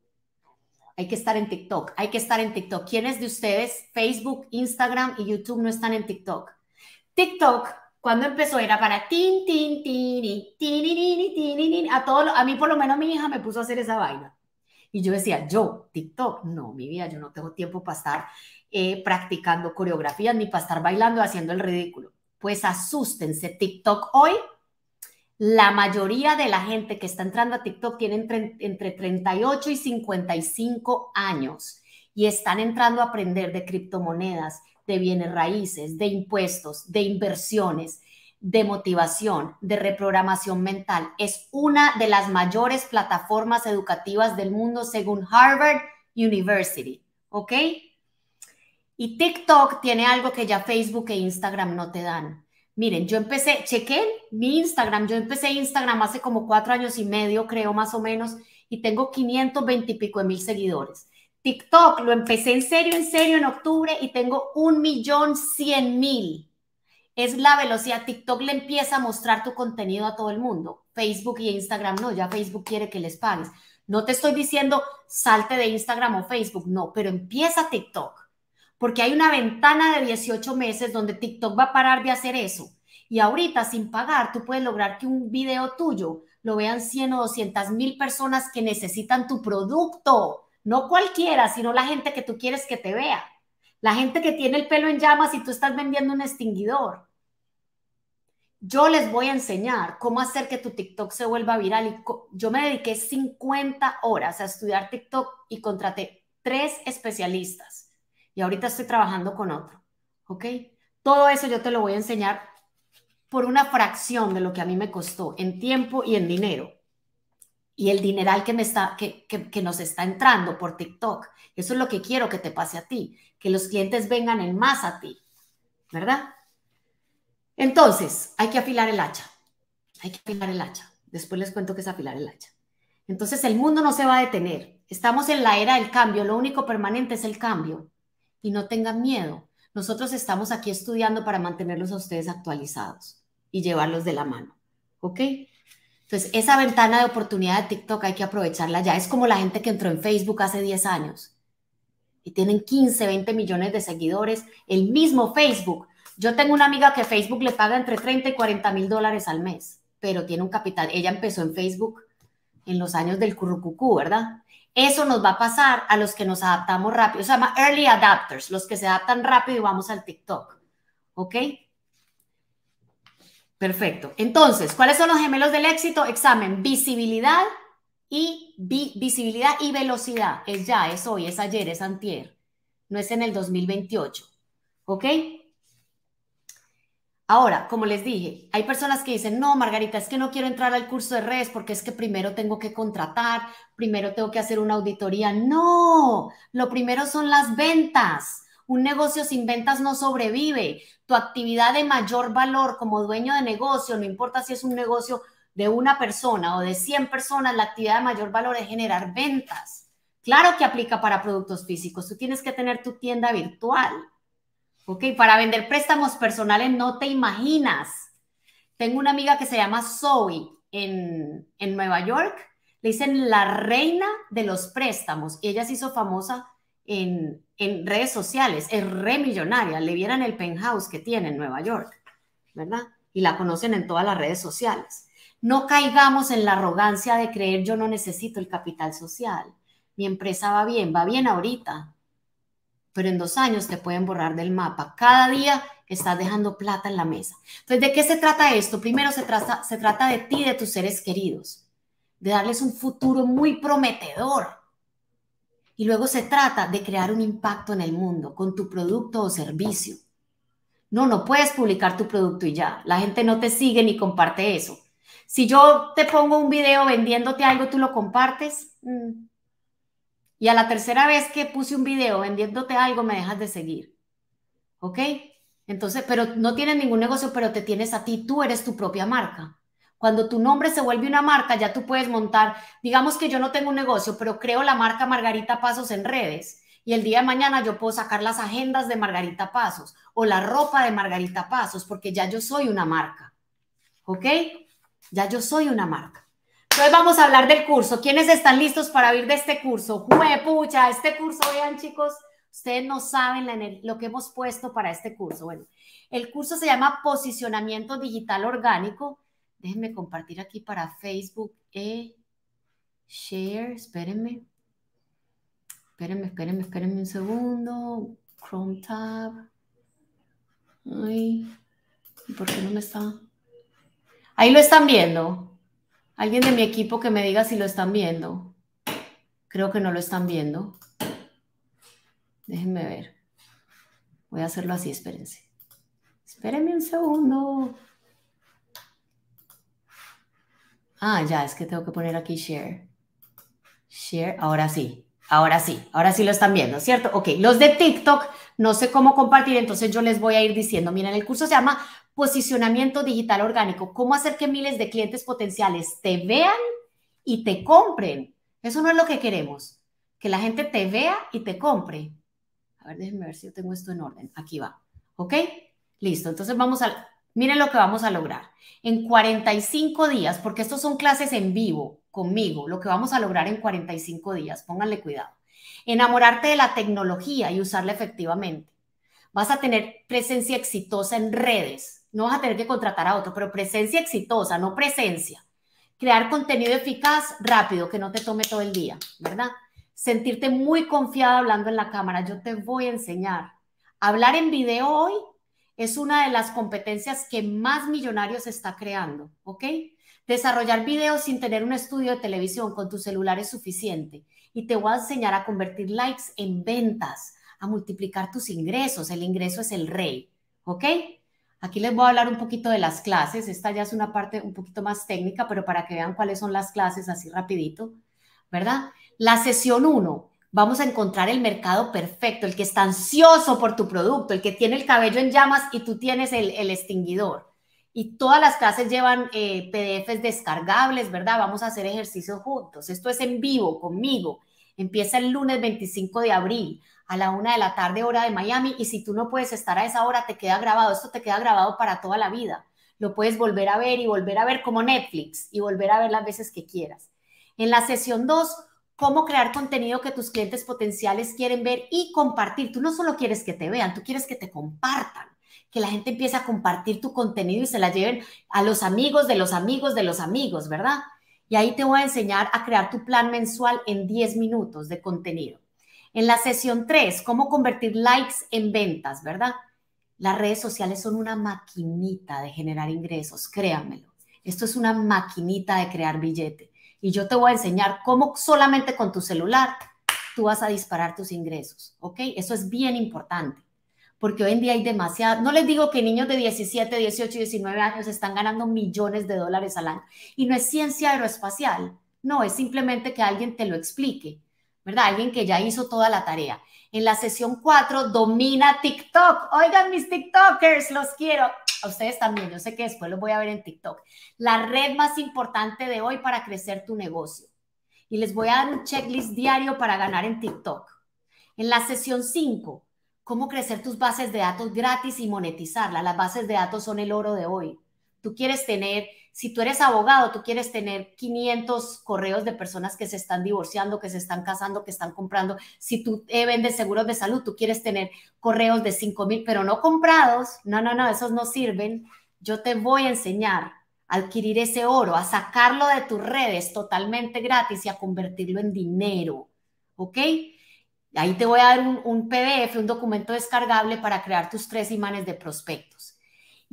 Hay que estar en TikTok, hay que estar en TikTok. ¿Quiénes de ustedes, Facebook, Instagram y YouTube no están en TikTok? TikTok, cuando empezó, era para tin, tin, tin, tin, a a mí por lo menos mi hija me puso a hacer esa vaina. Y yo decía, yo, TikTok, no, mi vida, yo no tengo tiempo para estar eh, practicando coreografías ni para estar bailando haciendo el ridículo. Pues asústense, TikTok hoy, la mayoría de la gente que está entrando a TikTok tiene entre, entre 38 y 55 años y están entrando a aprender de criptomonedas, de bienes raíces, de impuestos, de inversiones de motivación, de reprogramación mental. Es una de las mayores plataformas educativas del mundo según Harvard University. ¿Ok? Y TikTok tiene algo que ya Facebook e Instagram no te dan. Miren, yo empecé, chequé mi Instagram, yo empecé Instagram hace como cuatro años y medio, creo más o menos, y tengo 520 y pico de mil seguidores. TikTok lo empecé en serio, en serio en octubre y tengo un millón cien mil es la velocidad. TikTok le empieza a mostrar tu contenido a todo el mundo. Facebook y Instagram no, ya Facebook quiere que les pagues. No te estoy diciendo salte de Instagram o Facebook, no, pero empieza TikTok. Porque hay una ventana de 18 meses donde TikTok va a parar de hacer eso. Y ahorita, sin pagar, tú puedes lograr que un video tuyo lo vean 100 o 200 mil personas que necesitan tu producto. No cualquiera, sino la gente que tú quieres que te vea. La gente que tiene el pelo en llamas y tú estás vendiendo un extinguidor. Yo les voy a enseñar cómo hacer que tu TikTok se vuelva viral. yo me dediqué 50 horas a estudiar TikTok y contraté tres especialistas. Y ahorita estoy trabajando con otro. ¿Ok? Todo eso yo te lo voy a enseñar por una fracción de lo que a mí me costó en tiempo y en dinero y el dineral que, me está, que, que, nos está entrando por TikTok. Eso es lo que quiero que te pase a ti, que los clientes vengan en más a ti, ¿verdad? Entonces, hay que afilar el hacha, hay que afilar el hacha. Después les cuento que es afilar el hacha. Entonces, el mundo no se va a detener. Estamos en la era del cambio, lo único permanente es el cambio. Y no tengan miedo. Nosotros estamos aquí estudiando para mantenerlos a ustedes actualizados y llevarlos de la mano. ¿Ok? Entonces, esa ventana de oportunidad de TikTok hay que aprovecharla ya. Es como la gente que entró en Facebook hace 10 años y tienen 15, 20 millones de seguidores, el mismo Facebook. Yo tengo una amiga que Facebook le paga entre 30 y 40 mil dólares al mes, pero tiene un capital. Ella empezó en Facebook en los años del currucucú, ¿verdad? Eso nos va a pasar a los que nos adaptamos rápido. Se llama early adapters, los que se adaptan rápido y vamos al TikTok. ¿Ok? Perfecto. Entonces, ¿cuáles son los gemelos del éxito? Examen, visibilidad y visibilidad y velocidad. Es ya, es hoy, es ayer, es antier. No es en el 2028. ¿Ok? Ahora, como les dije, hay personas que dicen, no, Margarita, es que no quiero entrar al curso de redes porque es que primero tengo que contratar, primero tengo que hacer una auditoría. No, lo primero son las ventas. Un negocio sin ventas no sobrevive. Tu actividad de mayor valor como dueño de negocio, no importa si es un negocio de una persona o de 100 personas, la actividad de mayor valor es generar ventas. Claro que aplica para productos físicos. Tú tienes que tener tu tienda virtual. ¿Ok? Para vender préstamos personales no te imaginas. Tengo una amiga que se llama Zoe en, en Nueva York. Le dicen la reina de los préstamos. Y ella se hizo famosa en, redes sociales, es re millonaria, le vieran el penthouse que tiene en Nueva York, ¿verdad? Y la conocen en todas las redes sociales. No caigamos en la arrogancia de creer yo no necesito el capital social. Mi empresa va bien, va bien ahorita, pero en dos años te pueden borrar del mapa. Cada día estás dejando plata en la mesa. Entonces, ¿de qué se trata esto? Primero se trata, se trata de ti, de tus seres queridos, de darles un futuro muy prometedor y luego se trata de crear un impacto en el mundo con tu producto o servicio. No, no puedes publicar tu producto y ya. La gente no te sigue ni comparte eso. Si yo te pongo un video vendiéndote algo, tú lo compartes. Mm. Y a la tercera vez que puse un video vendiéndote algo, me dejas de seguir. ¿Ok? Entonces, pero no tienes ningún negocio, pero te tienes a ti. Tú eres tu propia marca. Cuando tu nombre se vuelve una marca, ya tú puedes montar, digamos que yo no tengo un negocio, pero creo la marca Margarita Pasos en redes y el día de mañana yo puedo sacar las agendas de Margarita Pasos o la ropa de Margarita Pasos, porque ya yo soy una marca. ¿Ok? Ya yo soy una marca. Entonces vamos a hablar del curso. ¿Quiénes están listos para abrir de este curso? pucha! Este curso, vean chicos, ustedes no saben lo que hemos puesto para este curso. Bueno, el curso se llama Posicionamiento Digital Orgánico Déjenme compartir aquí para Facebook. e share, espérenme. Espérenme, espérenme, espérenme un segundo. Chrome Tab. Ay, ¿por qué no me está? Ahí lo están viendo. Alguien de mi equipo que me diga si lo están viendo. Creo que no lo están viendo. Déjenme ver. Voy a hacerlo así, espérense. Espérenme un segundo. Ah, ya, es que tengo que poner aquí share. Share, ahora sí, ahora sí, ahora sí lo están viendo, ¿cierto? Ok, los de TikTok, no sé cómo compartir, entonces yo les voy a ir diciendo, miren, el curso se llama Posicionamiento Digital Orgánico, cómo hacer que miles de clientes potenciales te vean y te compren. Eso no es lo que queremos, que la gente te vea y te compre. A ver, déjenme ver si yo tengo esto en orden. Aquí va, ¿ok? Listo, entonces vamos al Miren lo que vamos a lograr. En 45 días, porque estos son clases en vivo conmigo, lo que vamos a lograr en 45 días, pónganle cuidado. Enamorarte de la tecnología y usarla efectivamente. Vas a tener presencia exitosa en redes. No vas a tener que contratar a otro, pero presencia exitosa, no presencia. Crear contenido eficaz, rápido, que no te tome todo el día, ¿verdad? Sentirte muy confiada hablando en la cámara. Yo te voy a enseñar. Hablar en video hoy es una de las competencias que más millonarios está creando, ¿ok? Desarrollar videos sin tener un estudio de televisión con tu celular es suficiente y te voy a enseñar a convertir likes en ventas, a multiplicar tus ingresos. El ingreso es el rey, ¿ok? Aquí les voy a hablar un poquito de las clases. Esta ya es una parte un poquito más técnica, pero para que vean cuáles son las clases así rapidito, ¿verdad? La sesión 1, vamos a encontrar el mercado perfecto, el que está ansioso por tu producto, el que tiene el cabello en llamas y tú tienes el, extinguidor. Y todas las clases llevan eh, PDFs descargables, ¿verdad? Vamos a hacer ejercicios juntos. Esto es en vivo, conmigo. Empieza el lunes 25 de abril a la una de la tarde, hora de Miami. Y si tú no puedes estar a esa hora, te queda grabado. Esto te queda grabado para toda la vida. Lo puedes volver a ver y volver a ver como Netflix y volver a ver las veces que quieras. En la sesión 2 cómo crear contenido que tus clientes potenciales quieren ver y compartir. Tú no solo quieres que te vean, tú quieres que te compartan, que la gente empiece a compartir tu contenido y se la lleven a los amigos de los amigos de los amigos, ¿verdad? Y ahí te voy a enseñar a crear tu plan mensual en 10 minutos de contenido. En la sesión 3, cómo convertir likes en ventas, ¿verdad? Las redes sociales son una maquinita de generar ingresos, créamelo. Esto es una maquinita de crear billetes y yo te voy a enseñar cómo solamente con tu celular tú vas a disparar tus ingresos, ¿ok? Eso es bien importante, porque hoy en día hay demasiado, no les digo que niños de 17, 18, 19 años están ganando millones de dólares al año, y no es ciencia aeroespacial, no, es simplemente que alguien te lo explique, ¿verdad? Alguien que ya hizo toda la tarea. En la sesión 4, domina TikTok. Oigan mis TikTokers, los quiero a ustedes también, yo sé que después los voy a ver en TikTok, la red más importante de hoy para crecer tu negocio. Y les voy a dar un checklist diario para ganar en TikTok. En la sesión 5, cómo crecer tus bases de datos gratis y monetizarlas. Las bases de datos son el oro de hoy. Tú quieres tener si tú eres abogado, tú quieres tener 500 correos de personas que se están divorciando, que se están casando, que están comprando. Si tú eh, vendes seguros de salud, tú quieres tener correos de 5 mil, pero no comprados. No, no, no, esos no sirven. Yo te voy a enseñar a adquirir ese oro, a sacarlo de tus redes totalmente gratis y a convertirlo en dinero. ¿Ok? Ahí te voy a dar un PDF, un documento descargable para crear tus tres imanes de prospecto.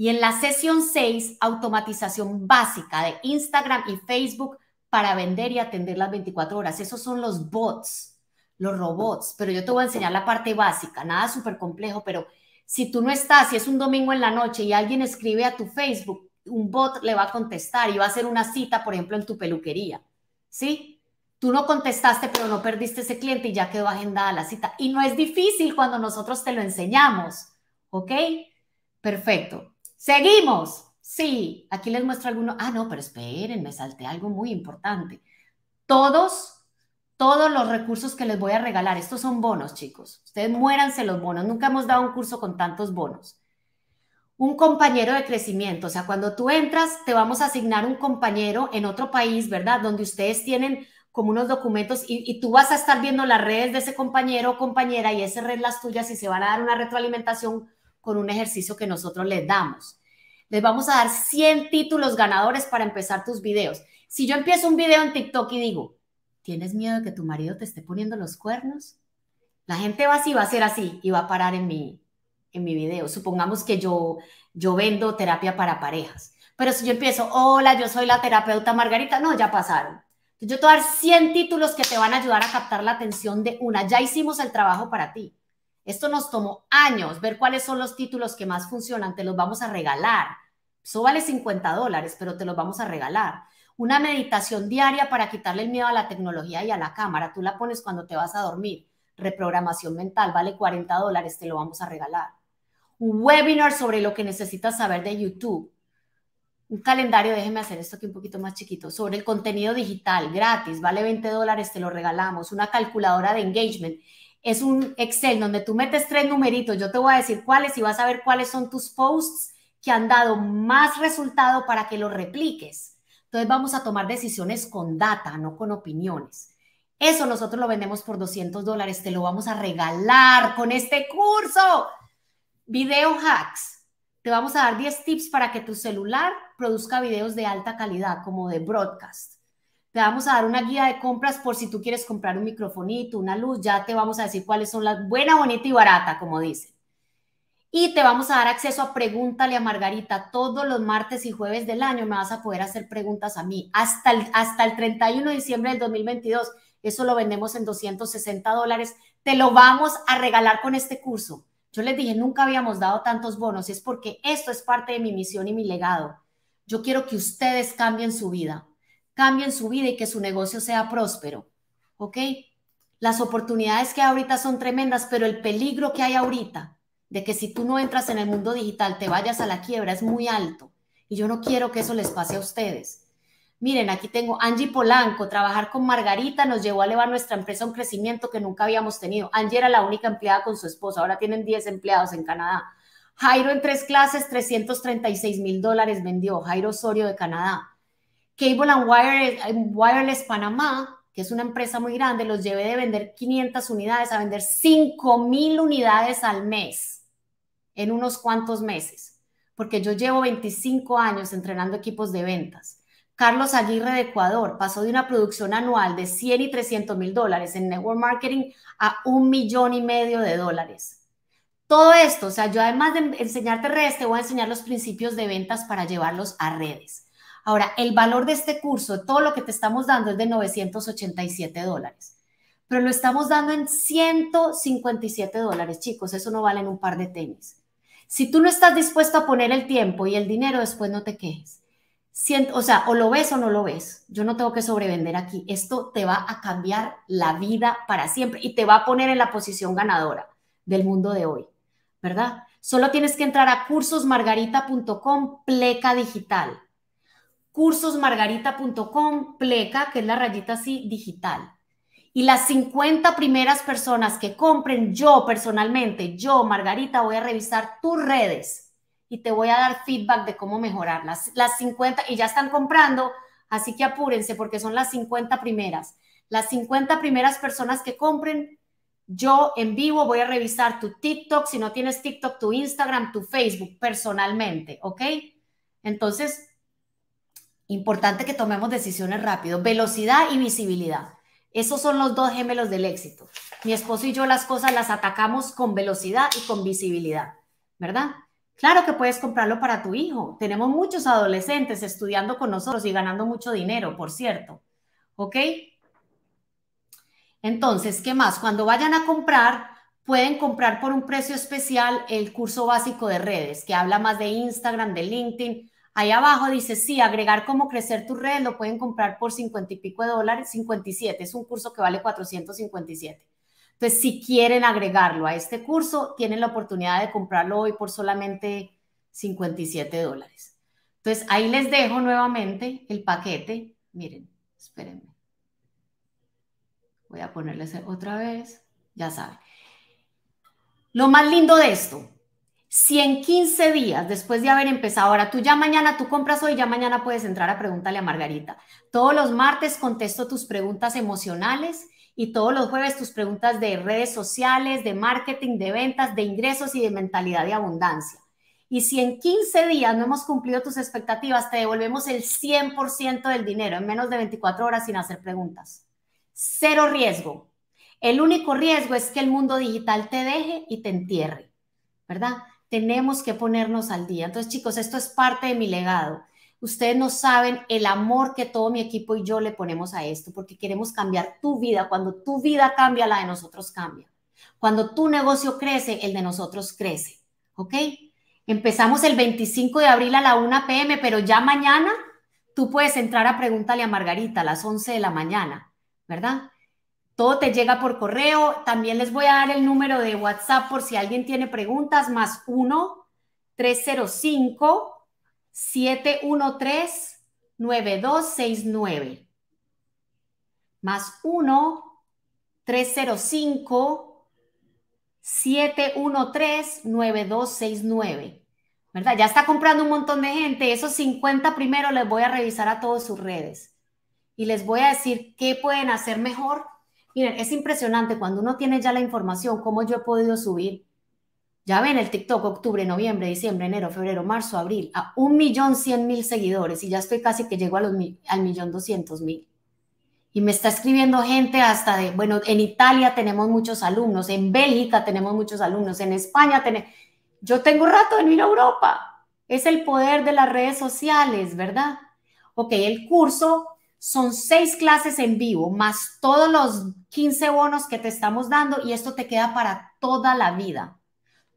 Y en la sesión 6, automatización básica de Instagram y Facebook para vender y atender las 24 horas. Esos son los bots, los robots. Pero yo te voy a enseñar la parte básica, nada súper complejo, pero si tú no estás, si es un domingo en la noche y alguien escribe a tu Facebook, un bot le va a contestar y va a hacer una cita, por ejemplo, en tu peluquería. ¿Sí? tú no contestaste, pero no perdiste ese cliente y ya quedó agendada la cita. Y no es difícil cuando nosotros te lo enseñamos, ¿ok? Perfecto. Seguimos. Sí, aquí les muestro algunos. Ah, no, pero esperen, me salté algo muy importante. Todos, todos los recursos que les voy a regalar, estos son bonos, chicos. Ustedes muéranse los bonos. Nunca hemos dado un curso con tantos bonos. Un compañero de crecimiento, o sea, cuando tú entras, te vamos a asignar un compañero en otro país, ¿verdad? Donde ustedes tienen como unos documentos y, y, tú vas a estar viendo las redes de ese compañero o compañera y esas redes las tuyas y se van a dar una retroalimentación con un ejercicio que nosotros les damos. Les vamos a dar 100 títulos ganadores para empezar tus videos. Si yo empiezo un video en TikTok y digo, ¿tienes miedo de que tu marido te esté poniendo los cuernos? La gente va así, va a ser así y va a parar en mi, en mi video. Supongamos que yo, yo vendo terapia para parejas. Pero si yo empiezo, hola, yo soy la terapeuta Margarita, no, ya pasaron. Yo te voy a dar 100 títulos que te van a ayudar a captar la atención de una. Ya hicimos el trabajo para ti. Esto nos tomó años ver cuáles son los títulos que más funcionan, te los vamos a regalar. Eso vale 50 dólares, pero te los vamos a regalar. Una meditación diaria para quitarle el miedo a la tecnología y a la cámara. Tú la pones cuando te vas a dormir. Reprogramación mental vale 40 dólares, te lo vamos a regalar. Un webinar sobre lo que necesitas saber de YouTube un calendario, déjeme hacer esto aquí un poquito más chiquito, sobre el contenido digital, gratis, vale 20 dólares, te lo regalamos, una calculadora de engagement es un Excel donde tú metes tres numeritos, yo te voy a decir cuáles y vas a ver cuáles son tus posts que han dado más resultado para que los repliques. Entonces vamos a tomar decisiones con data, no con opiniones. Eso nosotros lo vendemos por 200 dólares, te lo vamos a regalar con este curso. Video hacks. Te vamos a dar 10 tips para que tu celular produzca videos de alta calidad, como de broadcast te vamos a dar una guía de compras por si tú quieres comprar un microfonito, una luz, ya te vamos a decir cuáles son las buena, bonita y barata, como dice. Y te vamos a dar acceso a Pregúntale a Margarita. Todos los martes y jueves del año me vas a poder hacer preguntas a mí. Hasta el, hasta el 31 de diciembre del 2022. Eso lo vendemos en 260 dólares. Te lo vamos a regalar con este curso. Yo les dije, nunca habíamos dado tantos bonos es porque esto es parte de mi misión y mi legado. Yo quiero que ustedes cambien su vida cambien su vida y que su negocio sea próspero. ¿Ok? Las oportunidades que hay ahorita son tremendas, pero el peligro que hay ahorita de que si tú no entras en el mundo digital te vayas a la quiebra es muy alto. Y yo no quiero que eso les pase a ustedes. Miren, aquí tengo Angie Polanco. Trabajar con Margarita nos llevó a elevar nuestra empresa a un crecimiento que nunca habíamos tenido. Angie era la única empleada con su esposa. Ahora tienen 10 empleados en Canadá. Jairo en tres clases, 336 mil dólares vendió. Jairo Osorio de Canadá. Cable and Wireless, eh, Wireless Panamá, que es una empresa muy grande, los llevé de vender 500 unidades a vender 5.000 unidades al mes en unos cuantos meses, porque yo llevo 25 años entrenando equipos de ventas. Carlos Aguirre de Ecuador pasó de una producción anual de 100 y 300 mil dólares en network marketing a un millón y medio de dólares. Todo esto, o sea, yo además de enseñarte redes, te voy a enseñar los principios de ventas para llevarlos a redes. Ahora, el valor de este curso, todo lo que te estamos dando es de 987 dólares, pero lo estamos dando en 157 dólares, chicos, eso no vale en un par de tenis. Si tú no estás dispuesto a poner el tiempo y el dinero, después no te quejes. o sea, o lo ves o no lo ves. Yo no tengo que sobrevender aquí. Esto te va a cambiar la vida para siempre y te va a poner en la posición ganadora del mundo de hoy, ¿verdad? Solo tienes que entrar a cursosmargarita.com pleca digital cursosmargarita.com, pleca, que es la rayita así, digital. Y las 50 primeras personas que compren, yo personalmente, yo, Margarita, voy a revisar tus redes y te voy a dar feedback de cómo mejorarlas. Las 50, y ya están comprando, así que apúrense porque son las 50 primeras. Las 50 primeras personas que compren, yo en vivo voy a revisar tu TikTok, si no tienes TikTok, tu Instagram, tu Facebook, personalmente, ¿ok? Entonces, Importante que tomemos decisiones rápido. Velocidad y visibilidad. Esos son los dos gemelos del éxito. Mi esposo y yo las cosas las atacamos con velocidad y con visibilidad, ¿verdad? Claro que puedes comprarlo para tu hijo. Tenemos muchos adolescentes estudiando con nosotros y ganando mucho dinero, por cierto. ¿Ok? Entonces, ¿qué más? Cuando vayan a comprar, pueden comprar por un precio especial el curso básico de redes, que habla más de Instagram, de LinkedIn, Ahí abajo dice, sí, agregar cómo crecer tu red lo pueden comprar por 50 y pico de dólares, 57, es un curso que vale 457. Entonces, si quieren agregarlo a este curso, tienen la oportunidad de comprarlo hoy por solamente 57 dólares. Entonces, ahí les dejo nuevamente el paquete. Miren, espérenme. Voy a ponerles otra vez. Ya saben. Lo más lindo de esto si en 15 días después de haber empezado, ahora tú ya mañana, tú compras hoy, ya mañana puedes entrar a Pregúntale a Margarita. Todos los martes contesto tus preguntas emocionales y todos los jueves tus preguntas de redes sociales, de marketing, de ventas, de ingresos y de mentalidad de abundancia. Y si en 15 días no hemos cumplido tus expectativas, te devolvemos el 100% del dinero en menos de 24 horas sin hacer preguntas. Cero riesgo. El único riesgo es que el mundo digital te deje y te entierre, ¿verdad? Tenemos que ponernos al día. Entonces, chicos, esto es parte de mi legado. Ustedes no saben el amor que todo mi equipo y yo le ponemos a esto, porque queremos cambiar tu vida. Cuando tu vida cambia, la de nosotros cambia. Cuando tu negocio crece, el de nosotros crece. ¿Ok? Empezamos el 25 de abril a la 1 pm, pero ya mañana tú puedes entrar a Pregúntale a Margarita a las 11 de la mañana, ¿verdad? Todo te llega por correo. También les voy a dar el número de WhatsApp por si alguien tiene preguntas, más 1-305-713-9269. Más 1-305-713-9269. ¿Verdad? Ya está comprando un montón de gente. Esos 50 primero les voy a revisar a todas sus redes y les voy a decir qué pueden hacer mejor Miren, es impresionante cuando uno tiene ya la información, cómo yo he podido subir. Ya ven el TikTok, octubre, noviembre, diciembre, enero, febrero, marzo, abril, a un millón cien mil seguidores y ya estoy casi que llego a los, al mil. Y me está escribiendo gente hasta de, bueno, en Italia tenemos muchos alumnos, en Bélgica tenemos muchos alumnos, en España tenemos... Yo tengo rato de ir a Europa. Es el poder de las redes sociales, ¿verdad? Ok, el curso son seis clases en vivo, más todos los 15 bonos que te estamos dando y esto te queda para toda la vida.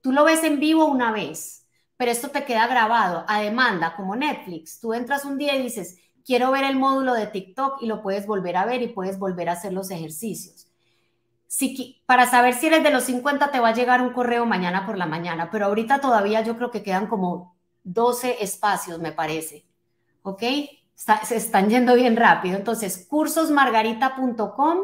Tú lo ves en vivo una vez, pero esto te queda grabado a demanda, como Netflix. Tú entras un día y dices, quiero ver el módulo de TikTok y lo puedes volver a ver y puedes volver a hacer los ejercicios. para saber si eres de los 50 te va a llegar un correo mañana por la mañana, pero ahorita todavía yo creo que quedan como 12 espacios, me parece. ¿Ok? se están yendo bien rápido. Entonces, cursosmargarita.com,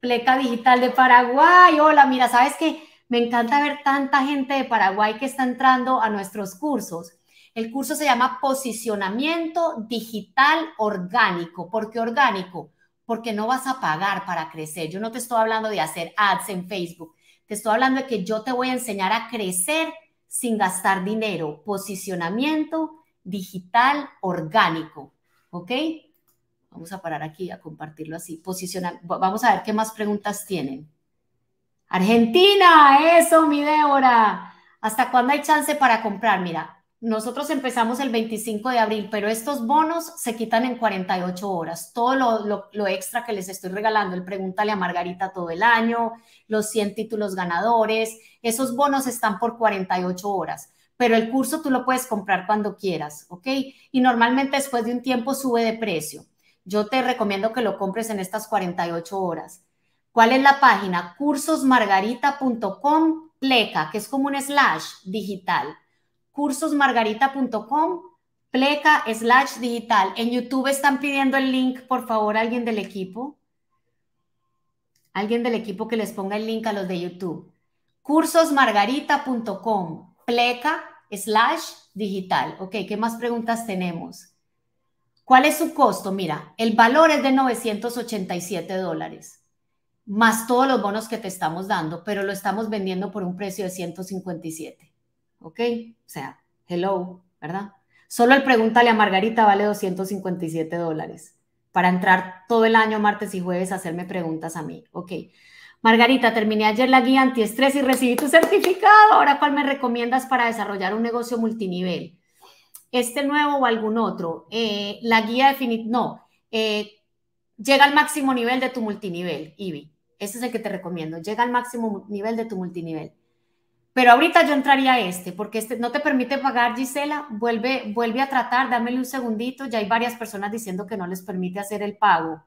Pleca Digital de Paraguay. Hola, mira, ¿sabes qué? Me encanta ver tanta gente de Paraguay que está entrando a nuestros cursos. El curso se llama Posicionamiento Digital Orgánico. ¿Por qué orgánico? Porque no vas a pagar para crecer. Yo no te estoy hablando de hacer ads en Facebook. Te estoy hablando de que yo te voy a enseñar a crecer sin gastar dinero. Posicionamiento digital orgánico. ¿Ok? Vamos a parar aquí a compartirlo así. Posicionar. Vamos a ver qué más preguntas tienen. Argentina, eso, mi Débora. ¿Hasta cuándo hay chance para comprar? Mira, nosotros empezamos el 25 de abril, pero estos bonos se quitan en 48 horas. Todo lo, extra que les estoy regalando, el pregúntale a Margarita todo el año, los 100 títulos ganadores, esos bonos están por 48 horas pero el curso tú lo puedes comprar cuando quieras, ¿ok? Y normalmente después de un tiempo sube de precio. Yo te recomiendo que lo compres en estas 48 horas. ¿Cuál es la página? cursosmargarita.com pleca, que es como un slash digital. cursosmargarita.com pleca slash digital. En YouTube están pidiendo el link, por favor, alguien del equipo. Alguien del equipo que les ponga el link a los de YouTube. cursosmargarita.com pleca slash digital. Ok, ¿qué más preguntas tenemos? ¿Cuál es su costo? Mira, el valor es de 987 dólares, más todos los bonos que te estamos dando, pero lo estamos vendiendo por un precio de 157. ¿Ok? O sea, hello, ¿verdad? Solo el pregúntale a Margarita vale 257 dólares para entrar todo el año martes y jueves a hacerme preguntas a mí. Ok, Margarita, terminé ayer la guía antiestrés y recibí tu certificado. Ahora, ¿cuál me recomiendas para desarrollar un negocio multinivel? ¿Este nuevo o algún otro? Eh, la guía definitiva, no. Eh, llega al máximo nivel de tu multinivel, Ivy, Ese es el que te recomiendo. Llega al máximo nivel de tu multinivel. Pero ahorita yo entraría a este, porque este no te permite pagar, Gisela. Vuelve, vuelve a tratar, dámele un segundito. Ya hay varias personas diciendo que no les permite hacer el pago.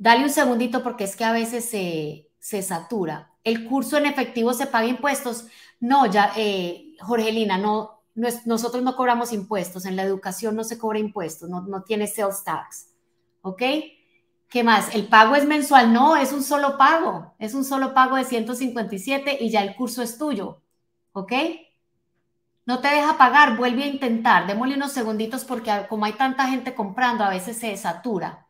Dale un segundito porque es que a veces se, satura. El curso en efectivo se paga impuestos. No, ya, eh, Jorgelina, no, nosotros no cobramos impuestos. En la educación no se cobra impuestos, no, no tiene sales tax. ¿Ok? ¿Qué más? ¿El pago es mensual? No, es un solo pago. Es un solo pago de 157 y ya el curso es tuyo. ¿Ok? No te deja pagar, vuelve a intentar. Démosle unos segunditos porque como hay tanta gente comprando, a veces se satura.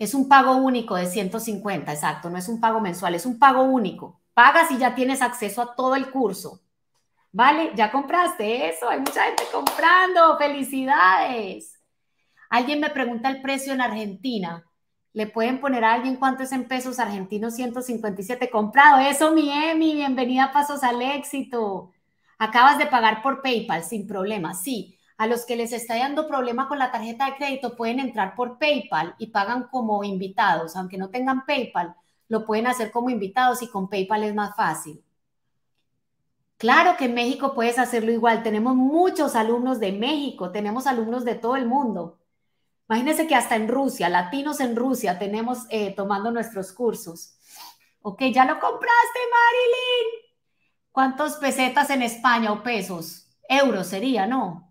Es un pago único de 150, exacto, no es un pago mensual, es un pago único. Pagas y ya tienes acceso a todo el curso. ¿Vale? Ya compraste eso, hay mucha gente comprando, felicidades. Alguien me pregunta el precio en Argentina. ¿Le pueden poner a alguien cuánto es en pesos argentinos 157 comprado? Eso, mi Emi, bienvenida a Pasos al Éxito. Acabas de pagar por PayPal sin problema, sí a los que les está dando problema con la tarjeta de crédito pueden entrar por PayPal y pagan como invitados, aunque no tengan PayPal, lo pueden hacer como invitados y con PayPal es más fácil. Claro que en México puedes hacerlo igual, tenemos muchos alumnos de México, tenemos alumnos de todo el mundo. Imagínense que hasta en Rusia, latinos en Rusia, tenemos eh, tomando nuestros cursos. Ok, ya lo compraste, Marilyn. ¿Cuántos pesetas en España o pesos? Euros sería, ¿no?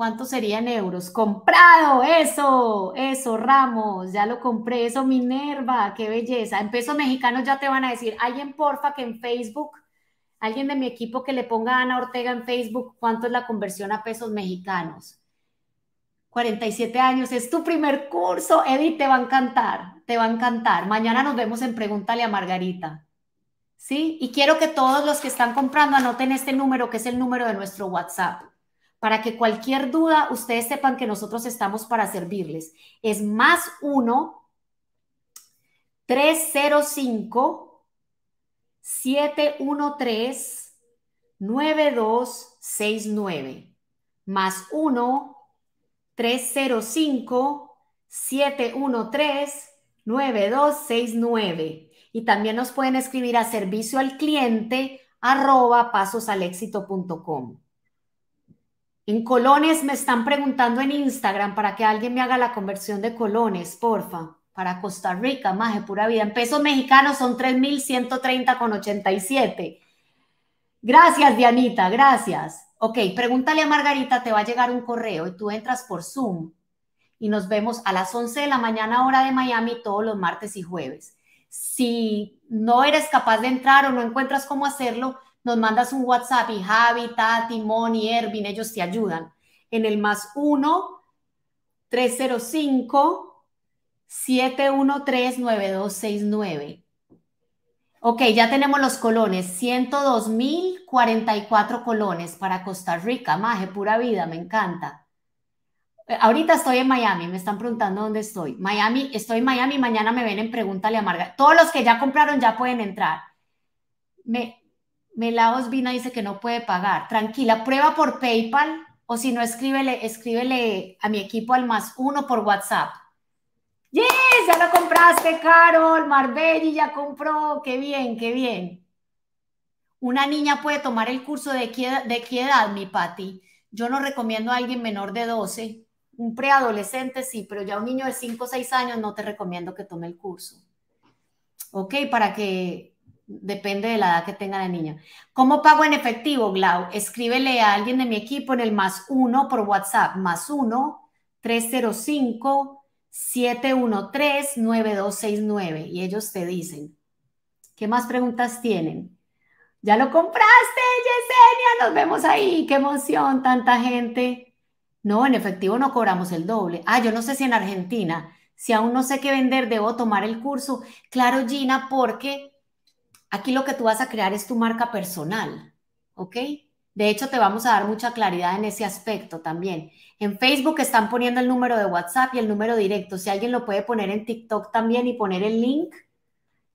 ¿Cuánto sería en euros? Comprado, eso, eso, Ramos, ya lo compré, eso, Minerva, qué belleza. En pesos mexicanos ya te van a decir, alguien porfa que en Facebook, alguien de mi equipo que le ponga a Ana Ortega en Facebook, ¿cuánto es la conversión a pesos mexicanos? 47 años, es tu primer curso, Edith, te va a encantar, te va a encantar. Mañana nos vemos en Pregúntale a Margarita. ¿Sí? Y quiero que todos los que están comprando anoten este número, que es el número de nuestro WhatsApp para que cualquier duda ustedes sepan que nosotros estamos para servirles. Es más 1 305 713 9269 más 1 305 713 9269 y también nos pueden escribir a servicio al cliente arroba pasosalexito.com. En colones me están preguntando en Instagram para que alguien me haga la conversión de colones, porfa. Para Costa Rica, más pura vida. En pesos mexicanos son 3.130,87. Gracias, Dianita, gracias. Ok, pregúntale a Margarita, te va a llegar un correo y tú entras por Zoom y nos vemos a las 11 de la mañana hora de Miami todos los martes y jueves. Si no eres capaz de entrar o no encuentras cómo hacerlo, nos mandas un WhatsApp y Javi, Tati, Moni, Ervin, ellos te ayudan. En el más 1 305 713 9269. Ok, ya tenemos los colones, 102.044 colones para Costa Rica, maje, pura vida, me encanta. Eh, ahorita estoy en Miami, me están preguntando dónde estoy. Miami, estoy en Miami, mañana me ven en Pregúntale a Marga. Todos los que ya compraron ya pueden entrar. Me, Mela vina dice que no puede pagar. Tranquila, prueba por PayPal o si no, escríbele, escríbele a mi equipo al más uno por WhatsApp. Yes, ya lo compraste, Carol. Marbelli ya compró. Qué bien, qué bien. Una niña puede tomar el curso de qué, edad, mi Patti. Yo no recomiendo a alguien menor de 12. Un preadolescente sí, pero ya un niño de 5 o 6 años no te recomiendo que tome el curso. Ok, para que Depende de la edad que tenga la niña. ¿Cómo pago en efectivo, Glau? Escríbele a alguien de mi equipo en el más uno por WhatsApp, más uno, 305 713 9269. Y ellos te dicen. ¿Qué más preguntas tienen? Ya lo compraste, Yesenia, nos vemos ahí. Qué emoción, tanta gente. No, en efectivo no cobramos el doble. Ah, yo no sé si en Argentina, si aún no sé qué vender, debo tomar el curso. Claro, Gina, porque Aquí lo que tú vas a crear es tu marca personal, ¿ok? De hecho, te vamos a dar mucha claridad en ese aspecto también. En Facebook están poniendo el número de WhatsApp y el número directo. Si alguien lo puede poner en TikTok también y poner el link,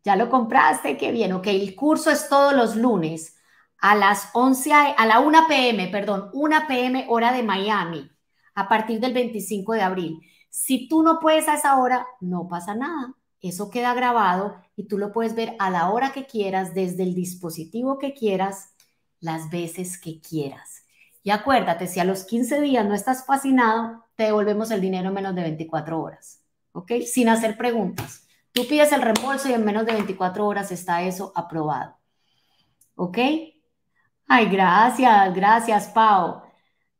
ya lo compraste, qué bien. Ok, el curso es todos los lunes a las 11, a la 1 pm, perdón, 1 pm hora de Miami, a partir del 25 de abril. Si tú no puedes a esa hora, no pasa nada. Eso queda grabado y tú lo puedes ver a la hora que quieras, desde el dispositivo que quieras, las veces que quieras. Y acuérdate, si a los 15 días no estás fascinado, te devolvemos el dinero en menos de 24 horas, ¿ok? Sin hacer preguntas. Tú pides el reembolso y en menos de 24 horas está eso aprobado, ¿ok? Ay, gracias, gracias, Pau.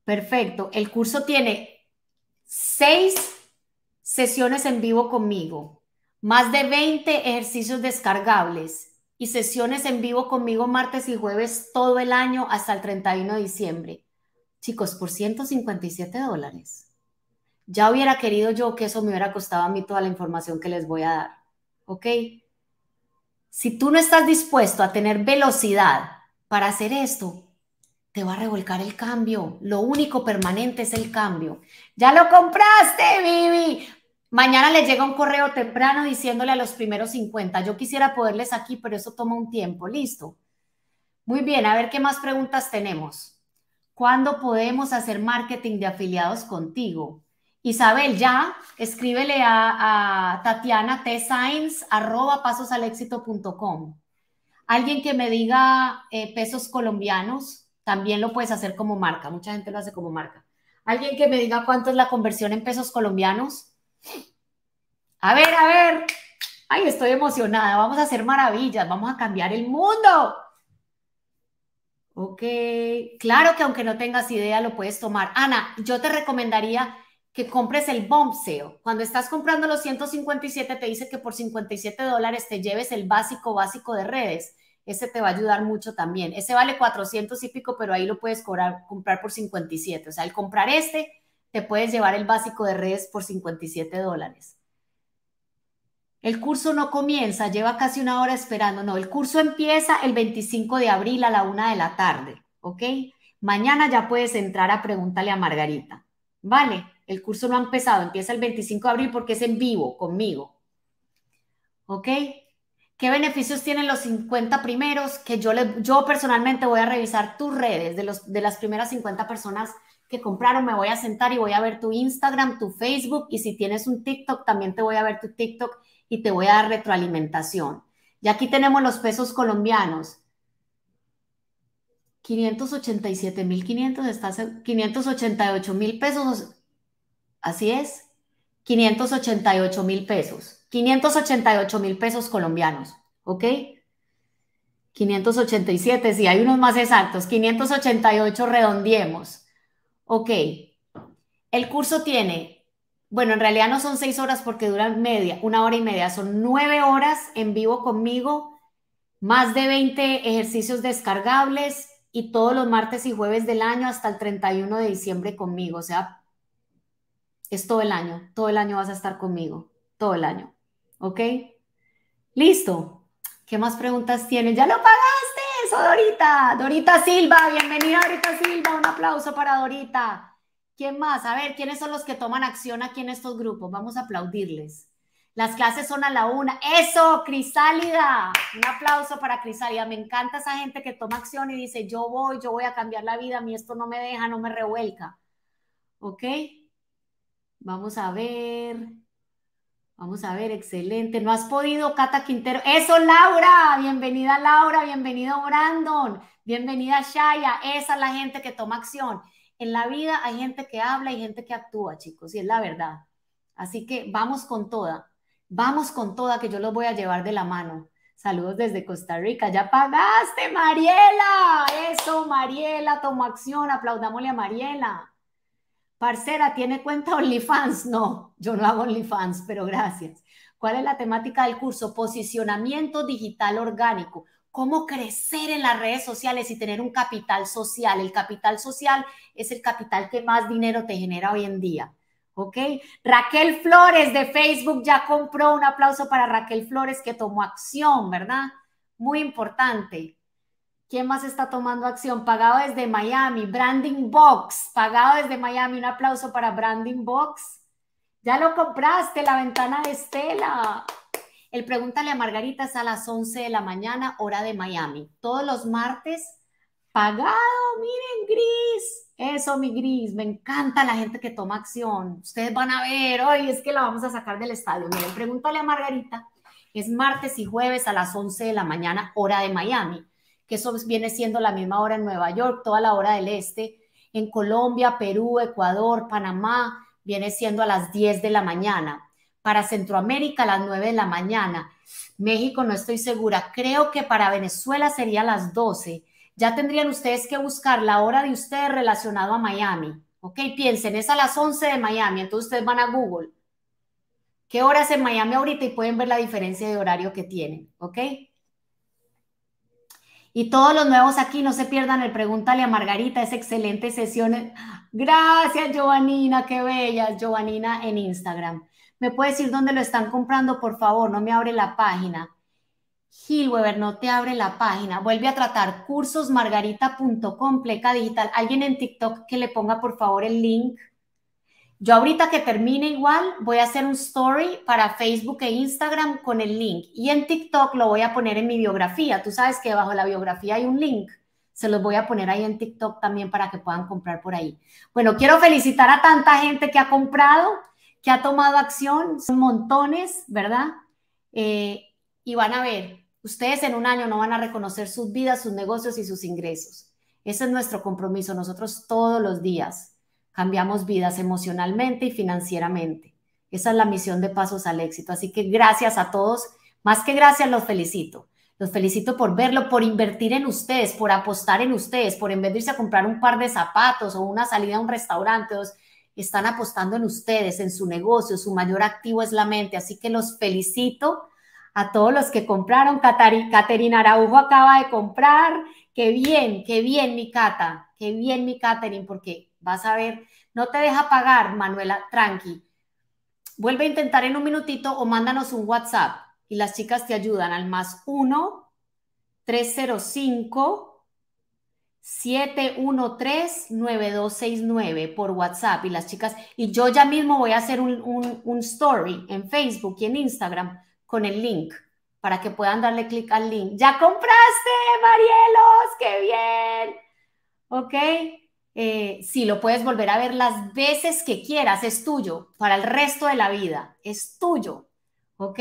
Perfecto. El curso tiene seis sesiones en vivo conmigo, más de 20 ejercicios descargables y sesiones en vivo conmigo martes y jueves todo el año hasta el 31 de diciembre. Chicos, por 157 dólares. Ya hubiera querido yo que eso me hubiera costado a mí toda la información que les voy a dar. ¿Ok? Si tú no estás dispuesto a tener velocidad para hacer esto, te va a revolcar el cambio. Lo único permanente es el cambio. Ya lo compraste, Vivi. Mañana les llega un correo temprano diciéndole a los primeros 50, yo quisiera poderles aquí, pero eso toma un tiempo, listo. Muy bien, a ver qué más preguntas tenemos. ¿Cuándo podemos hacer marketing de afiliados contigo? Isabel, ya, escríbele a, Tatiana T. Sainz, Alguien que me diga eh, pesos colombianos, también lo puedes hacer como marca. Mucha gente lo hace como marca. Alguien que me diga cuánto es la conversión en pesos colombianos, a ver, a ver. Ay, estoy emocionada. Vamos a hacer maravillas. Vamos a cambiar el mundo. Ok. Claro que aunque no tengas idea, lo puedes tomar. Ana, yo te recomendaría que compres el bomb Cuando estás comprando los 157, te dice que por 57 dólares te lleves el básico básico de redes. Ese te va a ayudar mucho también. Ese vale 400 y pico, pero ahí lo puedes comprar por 57. O sea, al comprar este, te puedes llevar el básico de redes por 57 dólares. El curso no comienza, lleva casi una hora esperando. No, el curso empieza el 25 de abril a la una de la tarde, ¿ok? Mañana ya puedes entrar a Pregúntale a Margarita. Vale, el curso no ha empezado, empieza el 25 de abril porque es en vivo conmigo. ¿Ok? ¿Qué beneficios tienen los 50 primeros? Que yo, le, yo personalmente voy a revisar tus redes de, los, de las primeras 50 personas que compraron, me voy a sentar y voy a ver tu Instagram, tu Facebook y si tienes un TikTok, también te voy a ver tu TikTok y te voy a dar retroalimentación. Y aquí tenemos los pesos colombianos. 587.500, estás 588 mil pesos, así es, 588 mil pesos, 588 mil pesos colombianos, ¿ok? 587, si hay unos más exactos, 588 redondiemos, Ok, el curso tiene, bueno, en realidad no son seis horas porque duran media, una hora y media, son nueve horas en vivo conmigo, más de 20 ejercicios descargables y todos los martes y jueves del año hasta el 31 de diciembre conmigo, o sea, es todo el año, todo el año vas a estar conmigo, todo el año, ¿ok? Listo. ¿Qué más preguntas tienen? ¡Ya lo pagaste! eso, Dorita. Dorita Silva, bienvenida, Dorita Silva. Un aplauso para Dorita. ¿Quién más? A ver, ¿quiénes son los que toman acción aquí en estos grupos? Vamos a aplaudirles. Las clases son a la una. Eso, Crisálida. Un aplauso para Crisálida. Me encanta esa gente que toma acción y dice, yo voy, yo voy a cambiar la vida, a mí esto no me deja, no me revuelca. ¿Ok? Vamos a ver. Vamos a ver, excelente. No has podido, Cata Quintero. Eso, Laura. Bienvenida, Laura. Bienvenido, Brandon. Bienvenida, Shaya. Esa es la gente que toma acción. En la vida hay gente que habla y gente que actúa, chicos, y es la verdad. Así que vamos con toda. Vamos con toda, que yo los voy a llevar de la mano. Saludos desde Costa Rica. Ya pagaste, Mariela. Eso, Mariela, toma acción. Aplaudámosle a Mariela. Parcera, ¿tiene cuenta OnlyFans? No, yo no hago OnlyFans, pero gracias. ¿Cuál es la temática del curso? Posicionamiento digital orgánico. Cómo crecer en las redes sociales y tener un capital social. El capital social es el capital que más dinero te genera hoy en día. ¿Ok? Raquel Flores de Facebook ya compró un aplauso para Raquel Flores que tomó acción, ¿verdad? Muy importante. ¿Quién más está tomando acción? Pagado desde Miami, Branding Box, pagado desde Miami. Un aplauso para Branding Box. Ya lo compraste, la ventana de Estela. El Pregúntale a Margarita es a las 11 de la mañana, hora de Miami. Todos los martes, pagado, miren, gris. Eso, mi gris, me encanta la gente que toma acción. Ustedes van a ver, hoy es que la vamos a sacar del estadio. Miren, Pregúntale a Margarita es martes y jueves a las 11 de la mañana, hora de Miami que eso viene siendo la misma hora en Nueva York, toda la hora del este, en Colombia, Perú, Ecuador, Panamá, viene siendo a las 10 de la mañana. Para Centroamérica a las 9 de la mañana. México no estoy segura. Creo que para Venezuela sería a las 12. Ya tendrían ustedes que buscar la hora de ustedes relacionado a Miami. ¿Ok? Piensen, es a las 11 de Miami. Entonces ustedes van a Google. ¿Qué hora es en Miami ahorita? Y pueden ver la diferencia de horario que tienen. ¿Ok? Y todos los nuevos aquí, no se pierdan el Pregúntale a Margarita, es excelente sesión. Gracias, Joanina qué bella, Joanina en Instagram. ¿Me puedes decir dónde lo están comprando, por favor? No me abre la página. Gilweber, no te abre la página. Vuelve a tratar cursosmargarita.com, pleca digital. Alguien en TikTok que le ponga, por favor, el link yo ahorita que termine igual, voy a hacer un story para Facebook e Instagram con el link. Y en TikTok lo voy a poner en mi biografía. Tú sabes que bajo la biografía hay un link. Se los voy a poner ahí en TikTok también para que puedan comprar por ahí. Bueno, quiero felicitar a tanta gente que ha comprado, que ha tomado acción. Son montones, ¿verdad? Eh, y van a ver, ustedes en un año no van a reconocer sus vidas, sus negocios y sus ingresos. Ese es nuestro compromiso, nosotros todos los días cambiamos vidas emocionalmente y financieramente. Esa es la misión de Pasos al Éxito. Así que gracias a todos. Más que gracias, los felicito. Los felicito por verlo, por invertir en ustedes, por apostar en ustedes, por en vez de irse a comprar un par de zapatos o una salida a un restaurante, están apostando en ustedes, en su negocio. Su mayor activo es la mente. Así que los felicito a todos los que compraron. Caterina Araujo acaba de comprar. Qué bien, qué bien, mi Cata. Qué bien, mi Caterina, porque Vas a ver, no te deja pagar, Manuela, tranqui. Vuelve a intentar en un minutito o mándanos un WhatsApp y las chicas te ayudan al más 1 305 713 9269 por WhatsApp y las chicas, y yo ya mismo voy a hacer un, un story en Facebook y en Instagram con el link para que puedan darle clic al link. ¡Ya compraste, Marielos! ¡Qué bien! ¿Ok? Eh, si lo puedes volver a ver las veces que quieras, es tuyo, para el resto de la vida, es tuyo, ¿ok?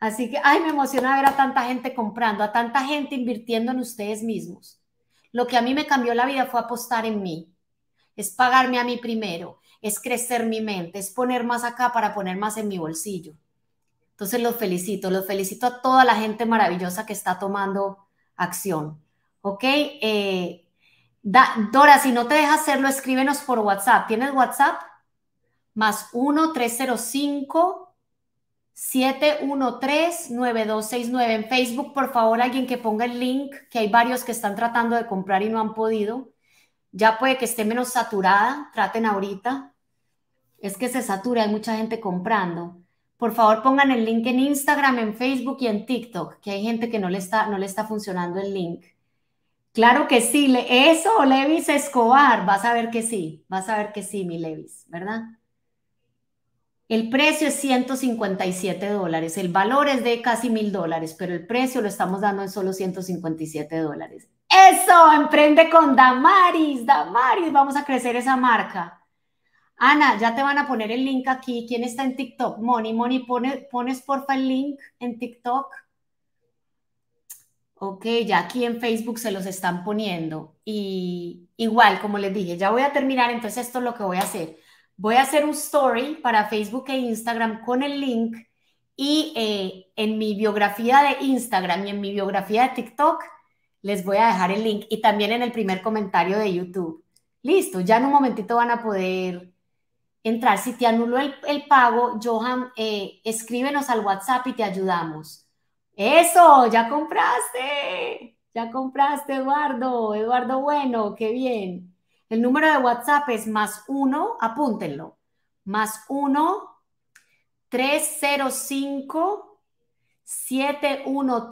Así que, ay, me emociona ver a tanta gente comprando, a tanta gente invirtiendo en ustedes mismos. Lo que a mí me cambió la vida fue apostar en mí, es pagarme a mí primero, es crecer mi mente, es poner más acá para poner más en mi bolsillo. Entonces los felicito, los felicito a toda la gente maravillosa que está tomando acción. ¿Ok? Eh, Dora, si no te deja hacerlo, escríbenos por WhatsApp. ¿Tienes WhatsApp? Más 1-305-713-9269. En Facebook, por favor, alguien que ponga el link, que hay varios que están tratando de comprar y no han podido. Ya puede que esté menos saturada, traten ahorita. Es que se satura, hay mucha gente comprando. Por favor, pongan el link en Instagram, en Facebook y en TikTok, que hay gente que no le está, no le está funcionando el link. Claro que sí, eso, Levis Escobar, vas a ver que sí, vas a ver que sí, mi Levis, ¿verdad? El precio es 157 dólares, el valor es de casi mil dólares, pero el precio lo estamos dando en solo 157 dólares. Eso, emprende con Damaris, Damaris, vamos a crecer esa marca. Ana, ya te van a poner el link aquí. ¿Quién está en TikTok? Moni, Moni, pone, pones porfa el link en TikTok. Ok, ya aquí en Facebook se los están poniendo. Y igual, como les dije, ya voy a terminar, entonces esto es lo que voy a hacer. Voy a hacer un story para Facebook e Instagram con el link y eh, en mi biografía de Instagram y en mi biografía de TikTok les voy a dejar el link y también en el primer comentario de YouTube. Listo, ya en un momentito van a poder entrar. Si te anuló el, pago, Johan, eh, escríbenos al WhatsApp y te ayudamos. Eso, ya compraste, ya compraste Eduardo, Eduardo Bueno, qué bien. El número de WhatsApp es más uno, apúntenlo, más uno, tres, tres, cero, cinco, uno,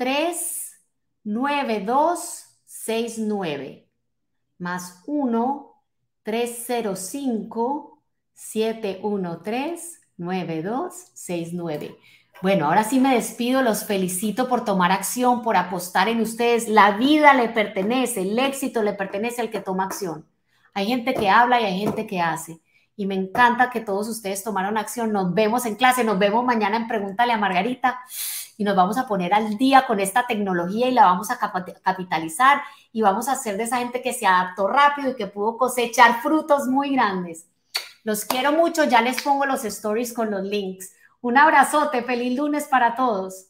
nueve, dos, seis, nueve, más uno, uno, tres, tres, cero, cinco, nueve, dos, seis, nueve. Bueno, ahora sí me despido, los felicito por tomar acción, por apostar en ustedes. La vida le pertenece, el éxito le pertenece al que toma acción. Hay gente que habla y hay gente que hace. Y me encanta que todos ustedes tomaron acción. Nos vemos en clase, nos vemos mañana en Pregúntale a Margarita y nos vamos a poner al día con esta tecnología y la vamos a capitalizar y vamos a hacer de esa gente que se adaptó rápido y que pudo cosechar frutos muy grandes. Los quiero mucho, ya les pongo los stories con los links. Un abrazote, feliz lunes para todos.